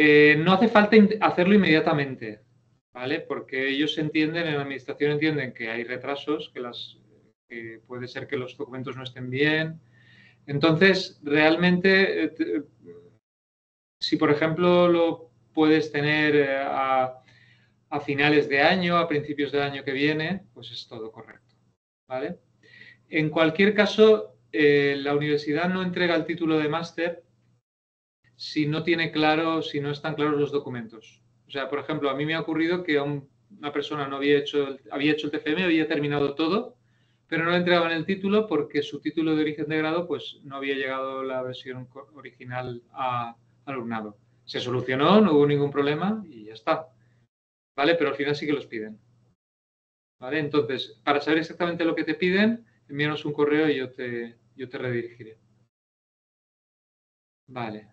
Eh, no hace falta hacerlo inmediatamente, ¿vale? Porque ellos entienden, en la administración entienden que hay retrasos, que, las, puede ser que los documentos no estén bien. Entonces, realmente, eh, si por ejemplo lo puedes tener eh, a, a, finales de año, a principios del año que viene, pues es todo correcto, ¿vale? En cualquier caso, la universidad no entrega el título de máster si no tiene claro, si no están claros los documentos. O sea, por ejemplo, a mí me ha ocurrido que una persona no había hecho, el, había hecho el TFM, había terminado todo, pero no le entregaban el título porque su título de origen de grado pues, no había llegado la versión original a, al alumnado. Se solucionó, no hubo ningún problema y ya está. ¿Vale? Pero al final sí que los piden. ¿Vale? Entonces, para saber exactamente lo que te piden, envíanos un correo y yo te, yo te redirigiré. Vale.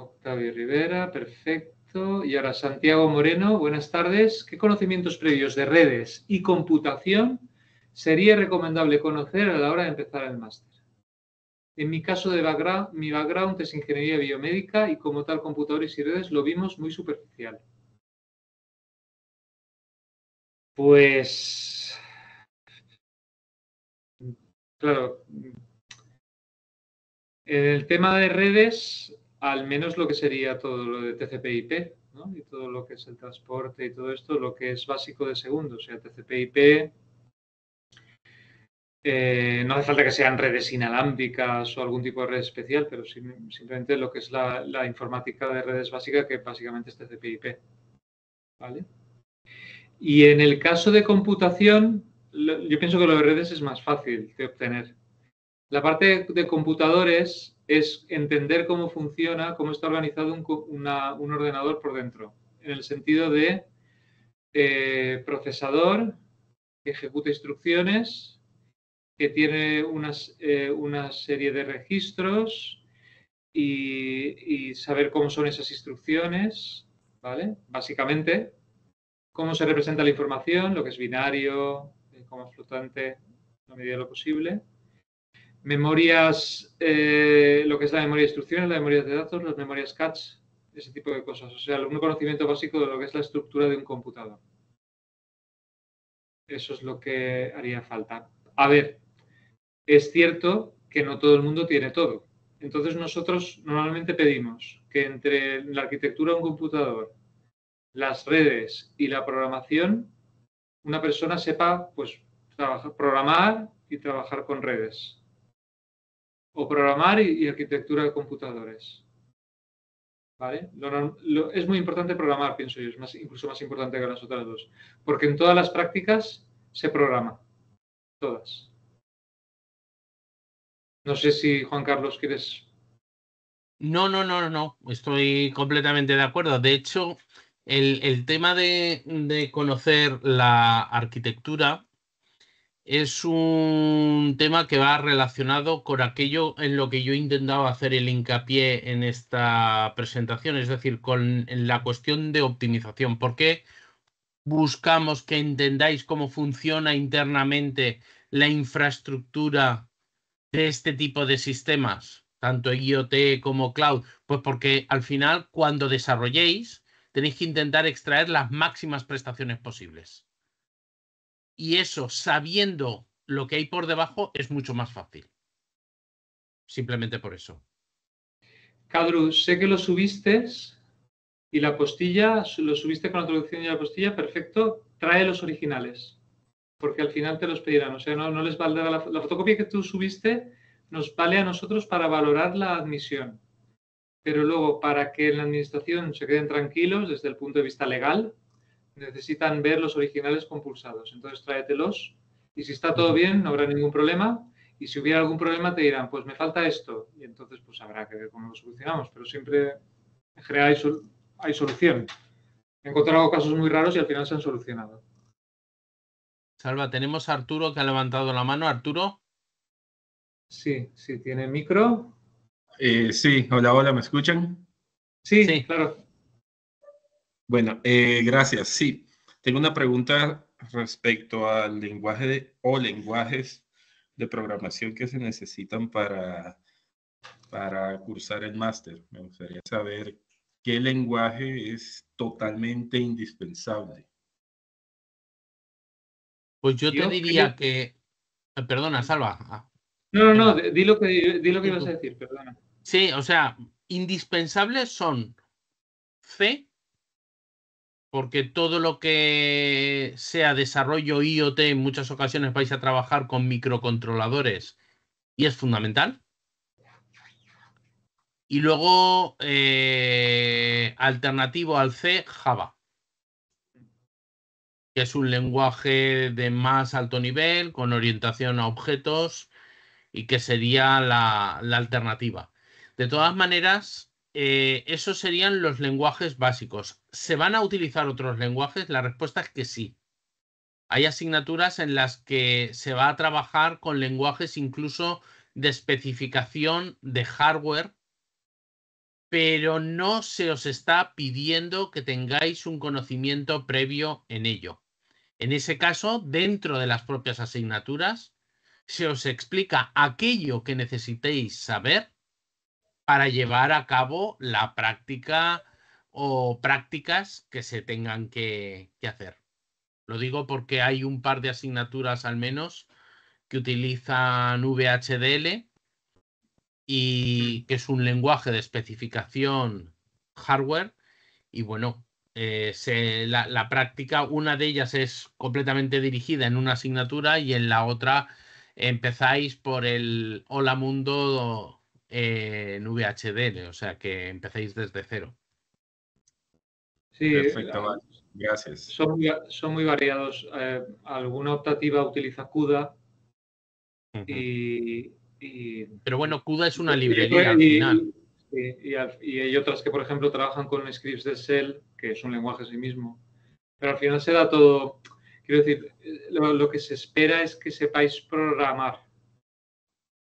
Octavio Rivera, perfecto. Y ahora Santiago Moreno, buenas tardes. ¿Qué conocimientos previos de redes y computación sería recomendable conocer a la hora de empezar el máster? En mi caso de background, mi background es ingeniería biomédica y como tal computadores y redes lo vimos muy superficial. Pues, claro, en el tema de redes al menos lo que sería todo lo de TCP/IP y todo lo que es el transporte y todo esto, lo que es básico de segundo, o sea, TCP/IP. Eh, no hace falta que sean redes inalámbricas o algún tipo de red especial, pero simplemente lo que es la, informática de redes básica, que básicamente es TCP/IP. ¿Vale? Y en el caso de computación, yo pienso que lo de redes es más fácil de obtener. La parte de computadores es entender cómo funciona, cómo está organizado un, ordenador por dentro, en el sentido de eh, procesador que ejecuta instrucciones, que tiene eh, una serie de registros y, saber cómo son esas instrucciones, ¿vale? Básicamente, cómo se representa la información, lo que es binario, eh, cómo es flotante, en la medida de lo posible memorias, eh, lo que es la memoria de instrucciones, la memoria de datos, las memorias CATS, ese tipo de cosas. O sea, algún conocimiento básico de lo que es la estructura de un computador. Eso es lo que haría falta. A ver, es cierto que no todo el mundo tiene todo. Entonces nosotros normalmente pedimos que entre la arquitectura de un computador, las redes y la programación, una persona sepa pues, trabajar, programar y trabajar con redes o programar y, arquitectura de computadores. ¿Vale? es muy importante programar, pienso yo, es más, incluso más importante que las otras dos, porque en todas las prácticas se programa, todas. No sé si Juan Carlos quieres... No, no, no, no, estoy completamente de acuerdo. De hecho, el, el tema de, de conocer la arquitectura es un tema que va relacionado con aquello en lo que yo intentaba hacer el hincapié en esta presentación, es decir, con la cuestión de optimización. ¿Por qué buscamos que entendáis cómo funciona internamente la infraestructura de este tipo de sistemas, tanto IoT como cloud? Pues porque al final, cuando desarrolléis, tenéis que intentar extraer las máximas prestaciones posibles y eso sabiendo lo que hay por debajo es mucho más fácil. Simplemente por eso. Cadru, sé que lo subiste y la costilla, lo subiste con la traducción y la costilla, perfecto, trae los originales, porque al final te los pedirán. O sea, no, les valdrá la, la fotocopia que tú subiste, nos vale a nosotros para valorar la admisión. Pero luego, para que en la administración se queden tranquilos desde el punto de vista legal, necesitan ver los originales compulsados. Entonces tráetelos y si está todo bien, no habrá ningún problema. Y si hubiera algún problema, te dirán, pues me falta esto. Y entonces, pues habrá que ver cómo lo solucionamos. Pero siempre, hay, solución. He encontrado casos muy raros y al final se han solucionado. Salva, tenemos a Arturo que ha levantado la mano. Arturo. Sí, sí, tiene micro. Eh, sí, hola, hola, ¿me escuchan? Sí, sí. claro. Bueno, eh, gracias. Sí, tengo una pregunta respecto al lenguaje o lenguajes de programación que se necesitan para, para cursar el máster. Me gustaría saber qué lenguaje es totalmente indispensable. Pues yo, te diría que... Eh, perdona, Salva. Ah, no, no, no, di que, di lo que ibas a decir, perdona. Sí, o sea, indispensables son C, porque todo lo que sea desarrollo IoT en muchas ocasiones vais a trabajar con microcontroladores y es fundamental. Y luego, eh, alternativo al C, Java, que es un lenguaje de más alto nivel, con orientación a objetos y que sería la, alternativa. De todas maneras, eh, esos serían los lenguajes básicos. ¿Se van a utilizar otros lenguajes? La respuesta es que sí. Hay asignaturas en las que se va a trabajar con lenguajes incluso de especificación de hardware, pero no se os está pidiendo que tengáis un conocimiento previo en ello. En ese caso, dentro de las propias asignaturas, se os explica aquello que necesitéis saber para llevar a cabo la práctica o prácticas que se tengan que, hacer. Lo digo porque hay un par de asignaturas al menos que utilizan VHDL y que es un lenguaje de especificación hardware y bueno, eh, se, la, la, práctica, una de ellas es completamente dirigida en una asignatura y en la otra empezáis por el Hola Mundo eh, en VHDL, o sea que empecéis desde cero. Sí, Perfecto, Gracias. Son muy, variados. Eh, alguna optativa utiliza CUDA Pero bueno, CUDA es una librería y, al final. Y, hay otras que, por ejemplo, trabajan con scripts de Shell, que es un lenguaje a sí mismo. Pero al final se da todo... Quiero decir, lo, que se espera es que sepáis programar.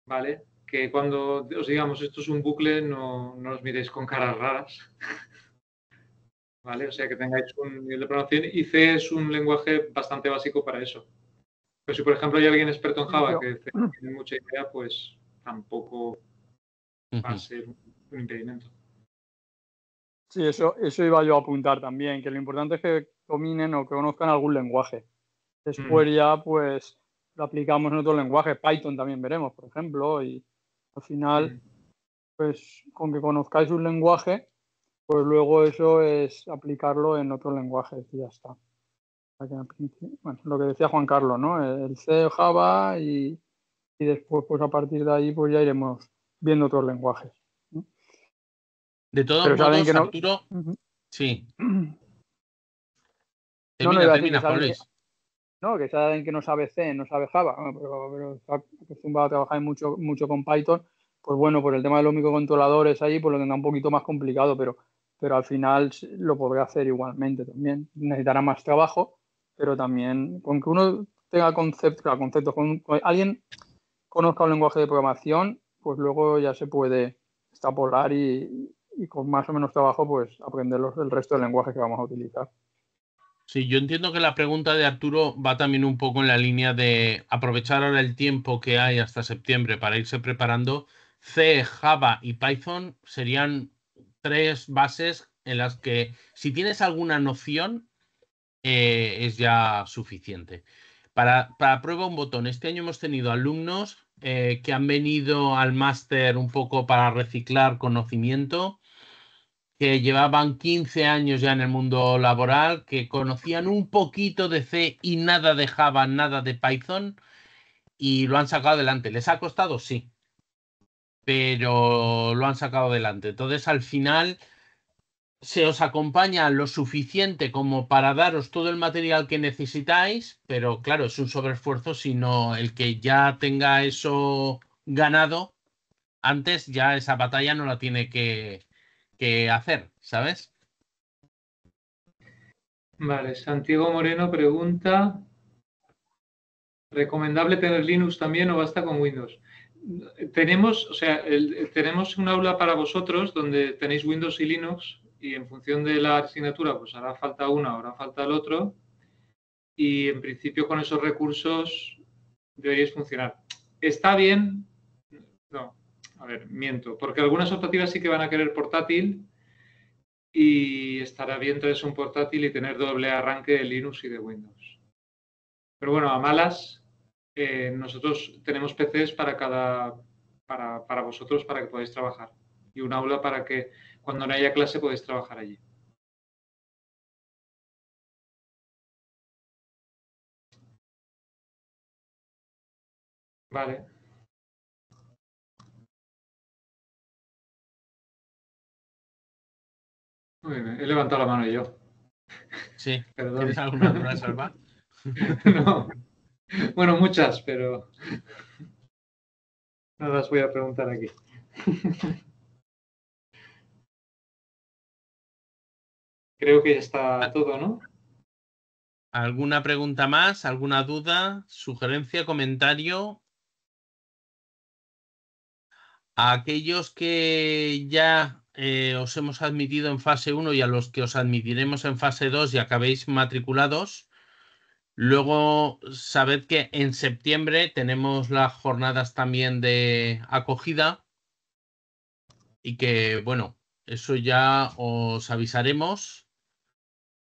¿Vale? Que cuando os digamos esto es un bucle, no, no os miréis con caras raras. ¿vale? O sea, que tengáis un nivel de programación y C es un lenguaje bastante básico para eso. Pero si, por ejemplo, hay alguien experto en Java que tiene mucha idea, pues tampoco va a ser un impedimento. Sí, eso, eso iba yo a apuntar también, que lo importante es que dominen o que conozcan algún lenguaje. Después mm. ya, pues, lo aplicamos en otro lenguaje, Python también veremos, por ejemplo, y al final, mm. pues, con que conozcáis un lenguaje, pues luego eso es aplicarlo en otros lenguajes y ya está. Bueno, lo que decía Juan Carlos, ¿no? El C, Java y, después, pues a partir de ahí, pues ya iremos viendo otros lenguajes. De todo Pero modos, saben no... sí. no, que, no, que saben que no sabe C, no sabe Java, pero, va a trabajar mucho, mucho con Python. Pues bueno, por el tema de los microcontroladores ahí, pues lo tendrá un poquito más complicado, pero pero al final lo podrá hacer igualmente también. Necesitará más trabajo, pero también con que uno tenga conceptos, con, alguien conozca un lenguaje de programación, pues luego ya se puede extrapolar y, y con más o menos trabajo, pues aprender los, el resto del lenguaje que vamos a utilizar. Sí, yo entiendo que la pregunta de Arturo va también un poco en la línea de aprovechar ahora el tiempo que hay hasta septiembre para irse preparando. C, Java y Python serían tres bases en las que si tienes alguna noción eh, es ya suficiente. Para, para, prueba un botón, este año hemos tenido alumnos eh, que han venido al máster un poco para reciclar conocimiento, que llevaban 15 años ya en el mundo laboral, que conocían un poquito de C y nada de Java, nada de Python, y lo han sacado adelante. ¿Les ha costado? Sí pero lo han sacado adelante. Entonces, al final, se os acompaña lo suficiente como para daros todo el material que necesitáis, pero claro, es un sobreesfuerzo, sino el que ya tenga eso ganado antes, ya esa batalla no la tiene que, que hacer, ¿sabes? Vale, Santiago Moreno pregunta, ¿recomendable tener Linux también o basta con Windows? tenemos, o sea, tenemos un aula para vosotros donde tenéis Windows y Linux y en función de la asignatura, pues hará falta una, hará falta el otro. Y en principio con esos recursos deberíais funcionar. Está bien, no, a ver, miento, porque algunas optativas sí que van a querer portátil y estará bien traerse un portátil y tener doble arranque de Linux y de Windows. Pero bueno, a malas nosotros tenemos PCs para cada para, vosotros para que podáis trabajar y un aula para que cuando no haya clase podáis trabajar allí. Vale. Muy bien, he levantado la mano yo. Sí. Perdón. ¿Tienes alguna duda, Salva? no. Bueno, muchas, pero no las voy a preguntar aquí. Creo que ya está todo, ¿no? ¿Alguna pregunta más? ¿Alguna duda? ¿Sugerencia? ¿Comentario? A aquellos que ya eh, os hemos admitido en fase 1 y a los que os admitiremos en fase 2 y acabéis matriculados, Luego, sabed que en septiembre tenemos las jornadas también de acogida y que, bueno, eso ya os avisaremos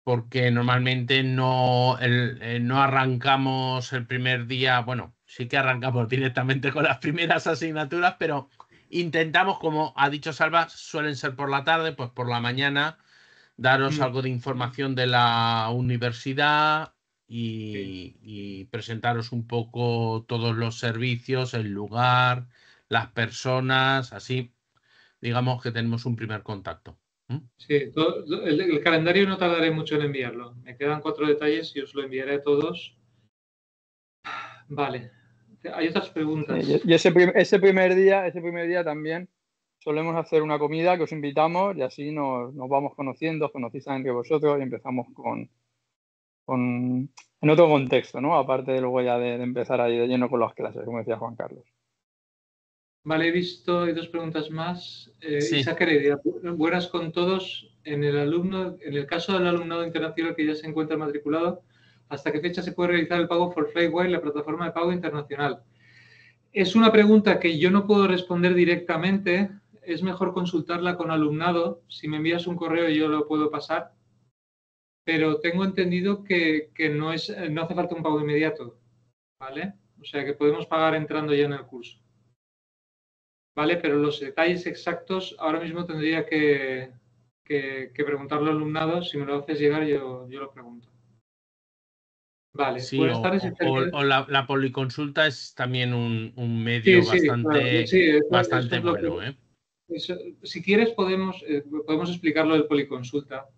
porque normalmente no, eh, arrancamos el primer día, bueno, sí que arrancamos directamente con las primeras asignaturas, pero intentamos, como ha dicho Salva, suelen ser por la tarde, pues por la mañana, daros mm. algo de información de la universidad, y, presentaros un poco todos los servicios, el lugar, las personas, así digamos que tenemos un primer contacto. Sí, el, calendario no tardaré mucho en enviarlo. Me quedan cuatro detalles y os lo enviaré a todos. Vale. Hay otras preguntas. y ese, ese, primer día, ese primer día también solemos hacer una comida que os invitamos y así nos, nos vamos conociendo, os conocéis entre vosotros y empezamos con, en otro contexto, ¿no? Aparte de luego ya de, empezar ahí de lleno con las clases, como decía Juan Carlos. Vale, he visto, hay dos preguntas más. Eh, buenas con todos. En el, alumno, en el caso del alumnado internacional que ya se encuentra matriculado, ¿hasta qué fecha se puede realizar el pago for Flyway, la plataforma de pago internacional? Es una pregunta que yo no puedo responder directamente. Es mejor consultarla con alumnado. Si me envías un correo, yo lo puedo pasar pero tengo entendido que, no, es, eh, no hace falta un pago inmediato, ¿vale? O sea que podemos pagar entrando ya en el curso. ¿Vale? Pero los detalles exactos ahora mismo tendría que, que, preguntarlo al alumnado. Si me lo haces llegar, yo, lo pregunto. Vale, sí, o, o, o la, policonsulta es también un, medio bastante, sí, bastante bueno. ¿eh? si quieres, podemos, eh, podemos explicar lo policonsulta.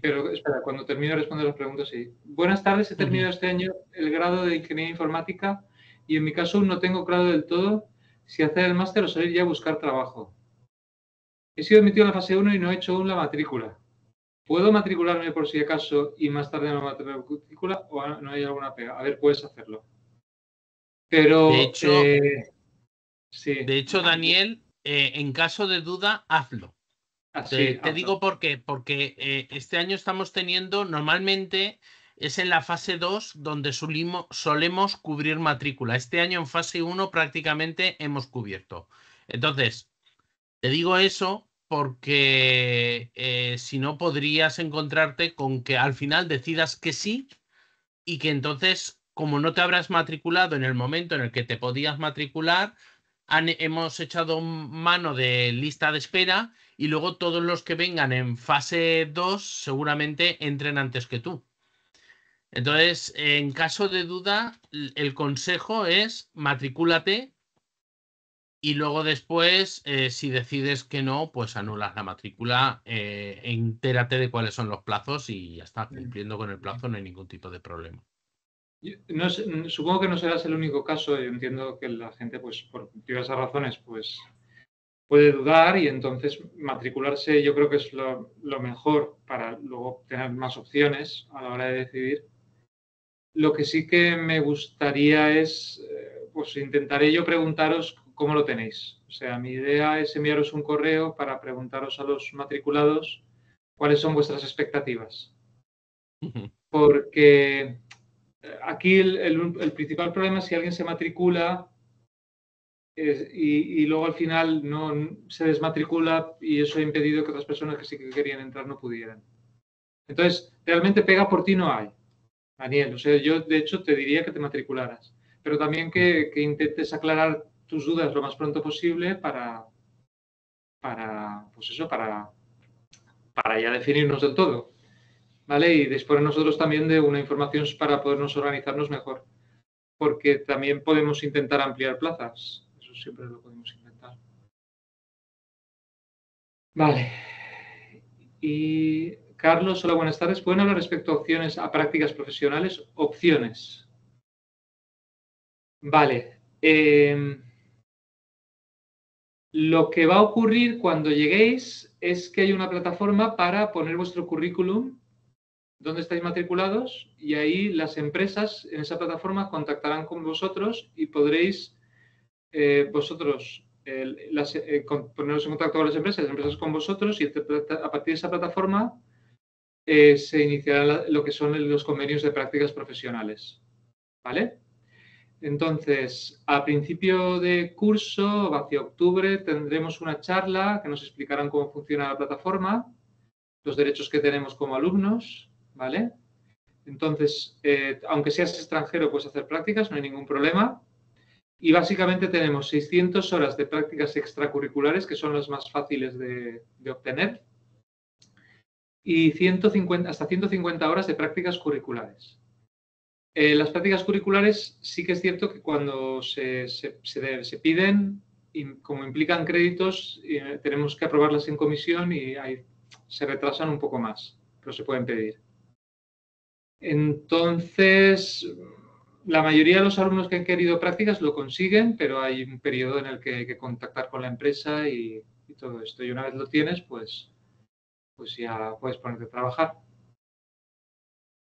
Pero espera, cuando termino de responder las preguntas, sí. Buenas tardes, he terminado este año el grado de Ingeniería Informática y en mi caso no tengo claro del todo si hacer el máster o salir ya a buscar trabajo. He sido admitido en la fase 1 y no he hecho aún la matrícula. ¿Puedo matricularme por si acaso y más tarde no matrícula o no hay alguna pega? A ver, puedes hacerlo. Pero. De hecho, eh, sí. de hecho Daniel, eh, en caso de duda, hazlo te, digo por qué, porque eh, este año estamos teniendo, normalmente es en la fase 2 donde solemos cubrir matrícula. Este año en fase 1 prácticamente hemos cubierto. Entonces, te digo eso porque eh, si no podrías encontrarte con que al final decidas que sí y que entonces, como no te habrás matriculado en el momento en el que te podías matricular, hemos echado mano de lista de espera y luego todos los que vengan en fase 2 seguramente entren antes que tú. Entonces, en caso de duda, el consejo es matricúlate y luego después, eh, si decides que no, pues anulas la matrícula, eh, entérate de cuáles son los plazos y ya está, cumpliendo con el plazo no hay ningún tipo de problema. supongo que no serás el único caso, yo entiendo que la gente, pues por diversas razones, pues puede dudar y entonces matricularse yo creo que es lo, mejor para luego tener más opciones a la hora de decidir. Lo que sí que me gustaría es, eh, pues intentaré yo preguntaros cómo lo tenéis. O sea, mi idea es enviaros un correo para preguntaros a los matriculados cuáles son vuestras expectativas. Porque eh, aquí el, el principal problema es si alguien se matricula y, luego al final no, se desmatricula y eso ha impedido que otras personas que sí que querían entrar no pudieran. Entonces, realmente pega por ti no hay, Daniel. O sea, yo de hecho te diría que te matricularas, pero también que, intentes aclarar tus dudas lo más pronto posible para, para pues eso, para, para ya definirnos del todo. ¿Vale? Y disponer nosotros también de una información para podernos organizarnos mejor, porque también podemos intentar ampliar plazas siempre lo podemos inventar. Vale. Y Carlos, hola, buenas tardes. ¿Pueden hablar respecto a opciones a prácticas profesionales? Opciones. Vale. Em, lo que va a ocurrir cuando lleguéis es que hay una plataforma para poner vuestro currículum, donde estáis matriculados, y ahí las empresas en esa plataforma contactarán con vosotros y podréis eh, vosotros eh, poneros en contacto con las empresas, las empresas con vosotros y este a partir de esa plataforma eh, se iniciarán lo que son los convenios de prácticas profesionales. ¿Vale? Entonces, a principio de curso, hacia octubre, tendremos una charla que nos explicarán cómo funciona la plataforma, los derechos que tenemos como alumnos, ¿vale? Entonces, aunque seas extranjero, puedes hacer prácticas, no hay ningún problema. Y básicamente tenemos 600 horas de prácticas extracurriculares, que son las más fáciles de, obtener, y 150, hasta 150 horas de prácticas curriculares. Eh, las prácticas curriculares sí que es cierto que cuando se, se, piden, y como implican créditos, eh, tenemos que aprobarlas en comisión y ahí se retrasan un poco más, pero se pueden pedir. Entonces, la mayoría de los alumnos que han querido prácticas lo consiguen, pero hay un periodo en el que hay que contactar con la empresa y, todo esto. Y una vez lo tienes, pues, pues ya puedes ponerte a trabajar.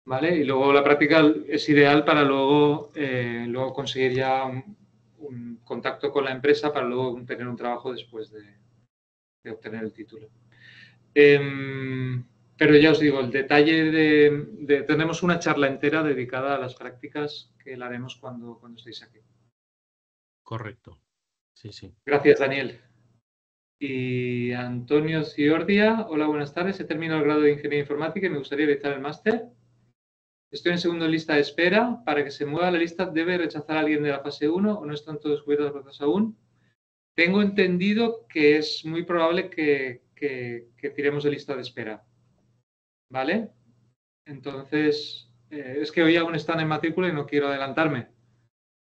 ¿Vale? Y luego la práctica es ideal para luego, eh, luego conseguir ya un, contacto con la empresa para luego tener un trabajo después de, obtener el título. Em, pero ya os digo, el detalle de, Tenemos una charla entera dedicada a las prácticas que la haremos cuando, cuando estéis aquí. Correcto. Sí, sí. Gracias, Daniel. Y Antonio Ciordia, hola, buenas tardes. He terminado el grado de Ingeniería Informática y me gustaría realizar el máster. Estoy en segunda lista de espera. Para que se mueva la lista, ¿debe rechazar a alguien de la fase 1 o no están todos cubiertos las plazas aún? Tengo entendido que es muy probable que tiremos de lista de espera ¿Vale? Entonces, eh, es que hoy aún están en matrícula y no quiero adelantarme,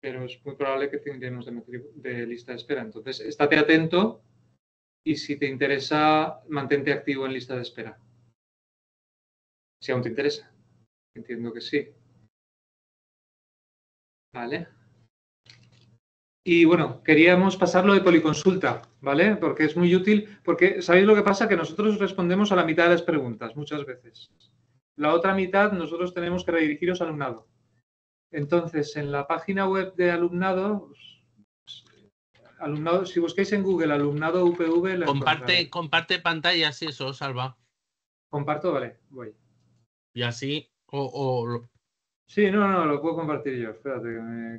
pero es muy probable que tendremos de, de lista de espera. Entonces, estate atento y si te interesa, mantente activo en lista de espera. Si aún te interesa. Entiendo que sí. Vale. Y bueno, queríamos pasarlo de policonsulta, ¿vale? Porque es muy útil, porque ¿sabéis lo que pasa? Que nosotros respondemos a la mitad de las preguntas muchas veces. La otra mitad nosotros tenemos que redirigiros al alumnado. Entonces, en la página web de alumnado, alumnado si buscáis en Google alumnado UPV... Comparte, comparte pantalla, si eso, Salva. Comparto, vale, voy. Y así, o, Sí, no, no, lo puedo compartir yo. Espérate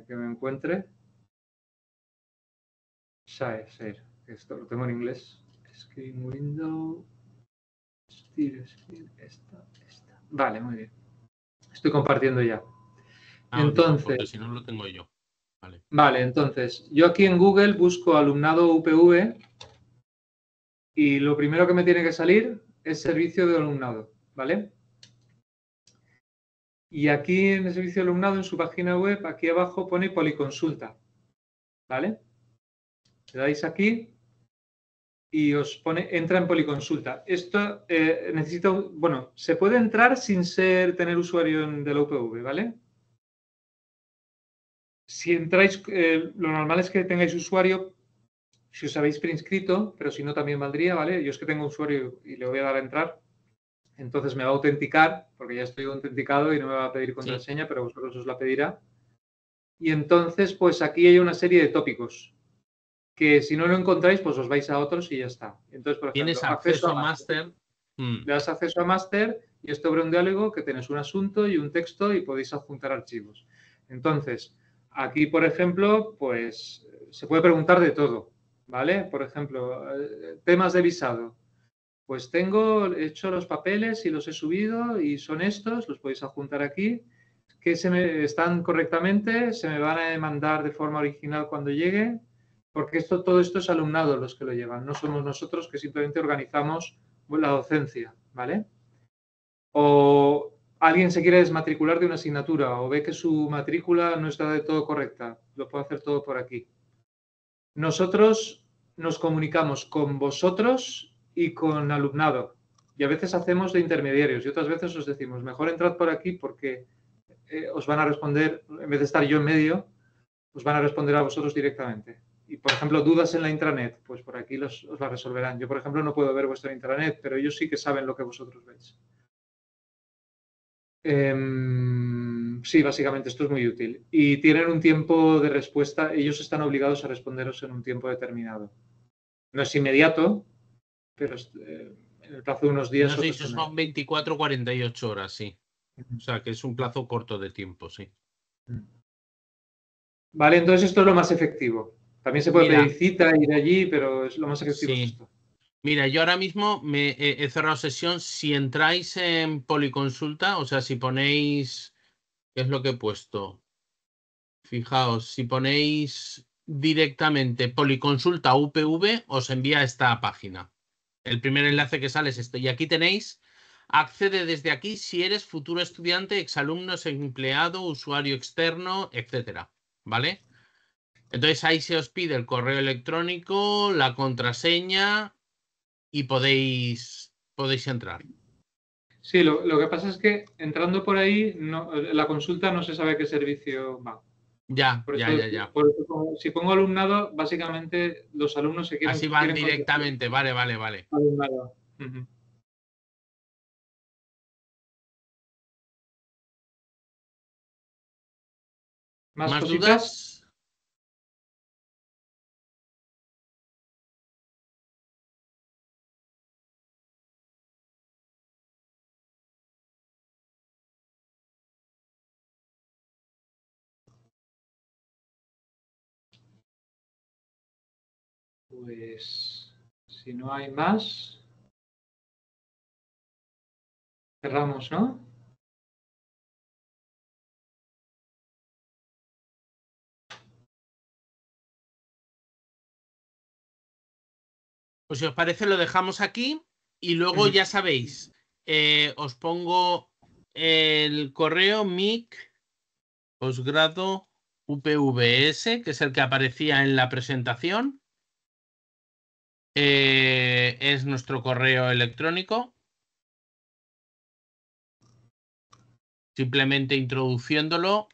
que me encuentre. Esto lo tengo en inglés. Screen window. Vale, muy bien. Estoy compartiendo ya. Ah, entonces. si no lo tengo yo. Vale. vale, entonces, yo aquí en Google busco alumnado UPV y lo primero que me tiene que salir es servicio de alumnado, ¿vale? Y aquí en el servicio de alumnado, en su página web, aquí abajo pone policonsulta, ¿vale? Le dais aquí y os pone, entra en policonsulta. Esto eh, necesito, bueno, se puede entrar sin ser, tener usuario en, de la UPV, ¿vale? Si entráis, eh, lo normal es que tengáis usuario, si os habéis preinscrito, pero si no también valdría, ¿vale? Yo es que tengo usuario y le voy a dar a entrar, entonces me va a autenticar, porque ya estoy autenticado y no me va a pedir contraseña, pero vosotros os la pedirá. Y entonces, pues aquí hay una serie de tópicos que si no lo encontráis, pues os vais a otros y ya está. Entonces, por ejemplo, tienes acceso, a máster. Hmm. Le das acceso a máster y esto abre un diálogo que tenés un asunto y un texto y podéis adjuntar archivos. Entonces, aquí, por ejemplo, pues se puede preguntar de todo, ¿vale? Por ejemplo, eh, temas de visado. Pues tengo hecho los papeles y los he subido y son estos, los podéis adjuntar aquí, que se me están correctamente, se me van a demandar de forma original cuando llegue, porque esto, todo esto es alumnado los que lo llevan, no somos nosotros que simplemente organizamos la docencia, ¿vale? O alguien se quiere desmatricular de una asignatura o ve que su matrícula no está de todo correcta, lo puede hacer todo por aquí. Nosotros nos comunicamos con vosotros y con alumnado y a veces hacemos de intermediarios y otras veces os decimos, mejor entrad por aquí porque eh, os van a responder, en vez de estar yo en medio, os van a responder a vosotros directamente y, por ejemplo, dudas en la intranet, pues por aquí los, os la resolverán. Yo, por ejemplo, no puedo ver vuestra intranet, pero ellos sí que saben lo que vosotros veis. Em, sí, básicamente esto es muy útil. Y tienen un tiempo de respuesta, ellos están obligados a responderos en un tiempo determinado. No es inmediato, pero eh, en el plazo de unos días. No sé, eso son 24 48 horas, sí. O sea, que es un plazo corto de tiempo, sí. Vale, entonces esto es lo más efectivo. También se puede pedir cita, ir allí, pero es lo más accesible. Mira, yo ahora mismo me he, cerrado sesión. Si entráis en Policonsulta, o sea, si ponéis, ¿qué es lo que he puesto? Fijaos, si ponéis directamente Policonsulta UPV, os envía esta página. El primer enlace que sale es esto. Y aquí tenéis, accede desde aquí si eres futuro estudiante, exalumno, empleado, usuario externo, etcétera. ¿Vale? Entonces ahí se os pide el correo electrónico, la contraseña y podéis, podéis entrar. Sí, lo, que pasa es que entrando por ahí, la consulta no se sabe qué servicio va. Ya, ya, ya, ya. Por si pongo alumnado, básicamente los alumnos se quieren... Así van directamente, vale, vale, vale. Alumnado. ¿Más dudas? Pues si no hay más, cerramos, ¿no? Pues si os parece, lo dejamos aquí y luego ya sabéis, eh, os pongo el correo mic posgrado upvs, que es el que aparecía en la presentación. Eh, es nuestro correo electrónico. Simplemente introduciéndolo,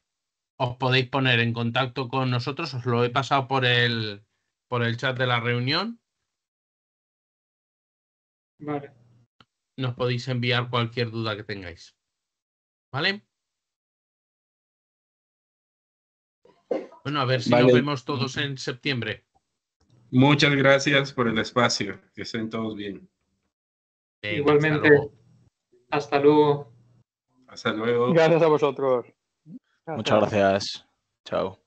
os podéis poner en contacto con nosotros. Os lo he pasado por el, por el chat de la reunión. Vale. Nos podéis enviar cualquier duda que tengáis. ¿Vale? Bueno, a ver si nos vemos todos en septiembre. Muchas gracias por el espacio. Que estén todos bien. Igualmente. Hasta luego. Hasta luego. Gracias a vosotros. Muchas gracias. Chao.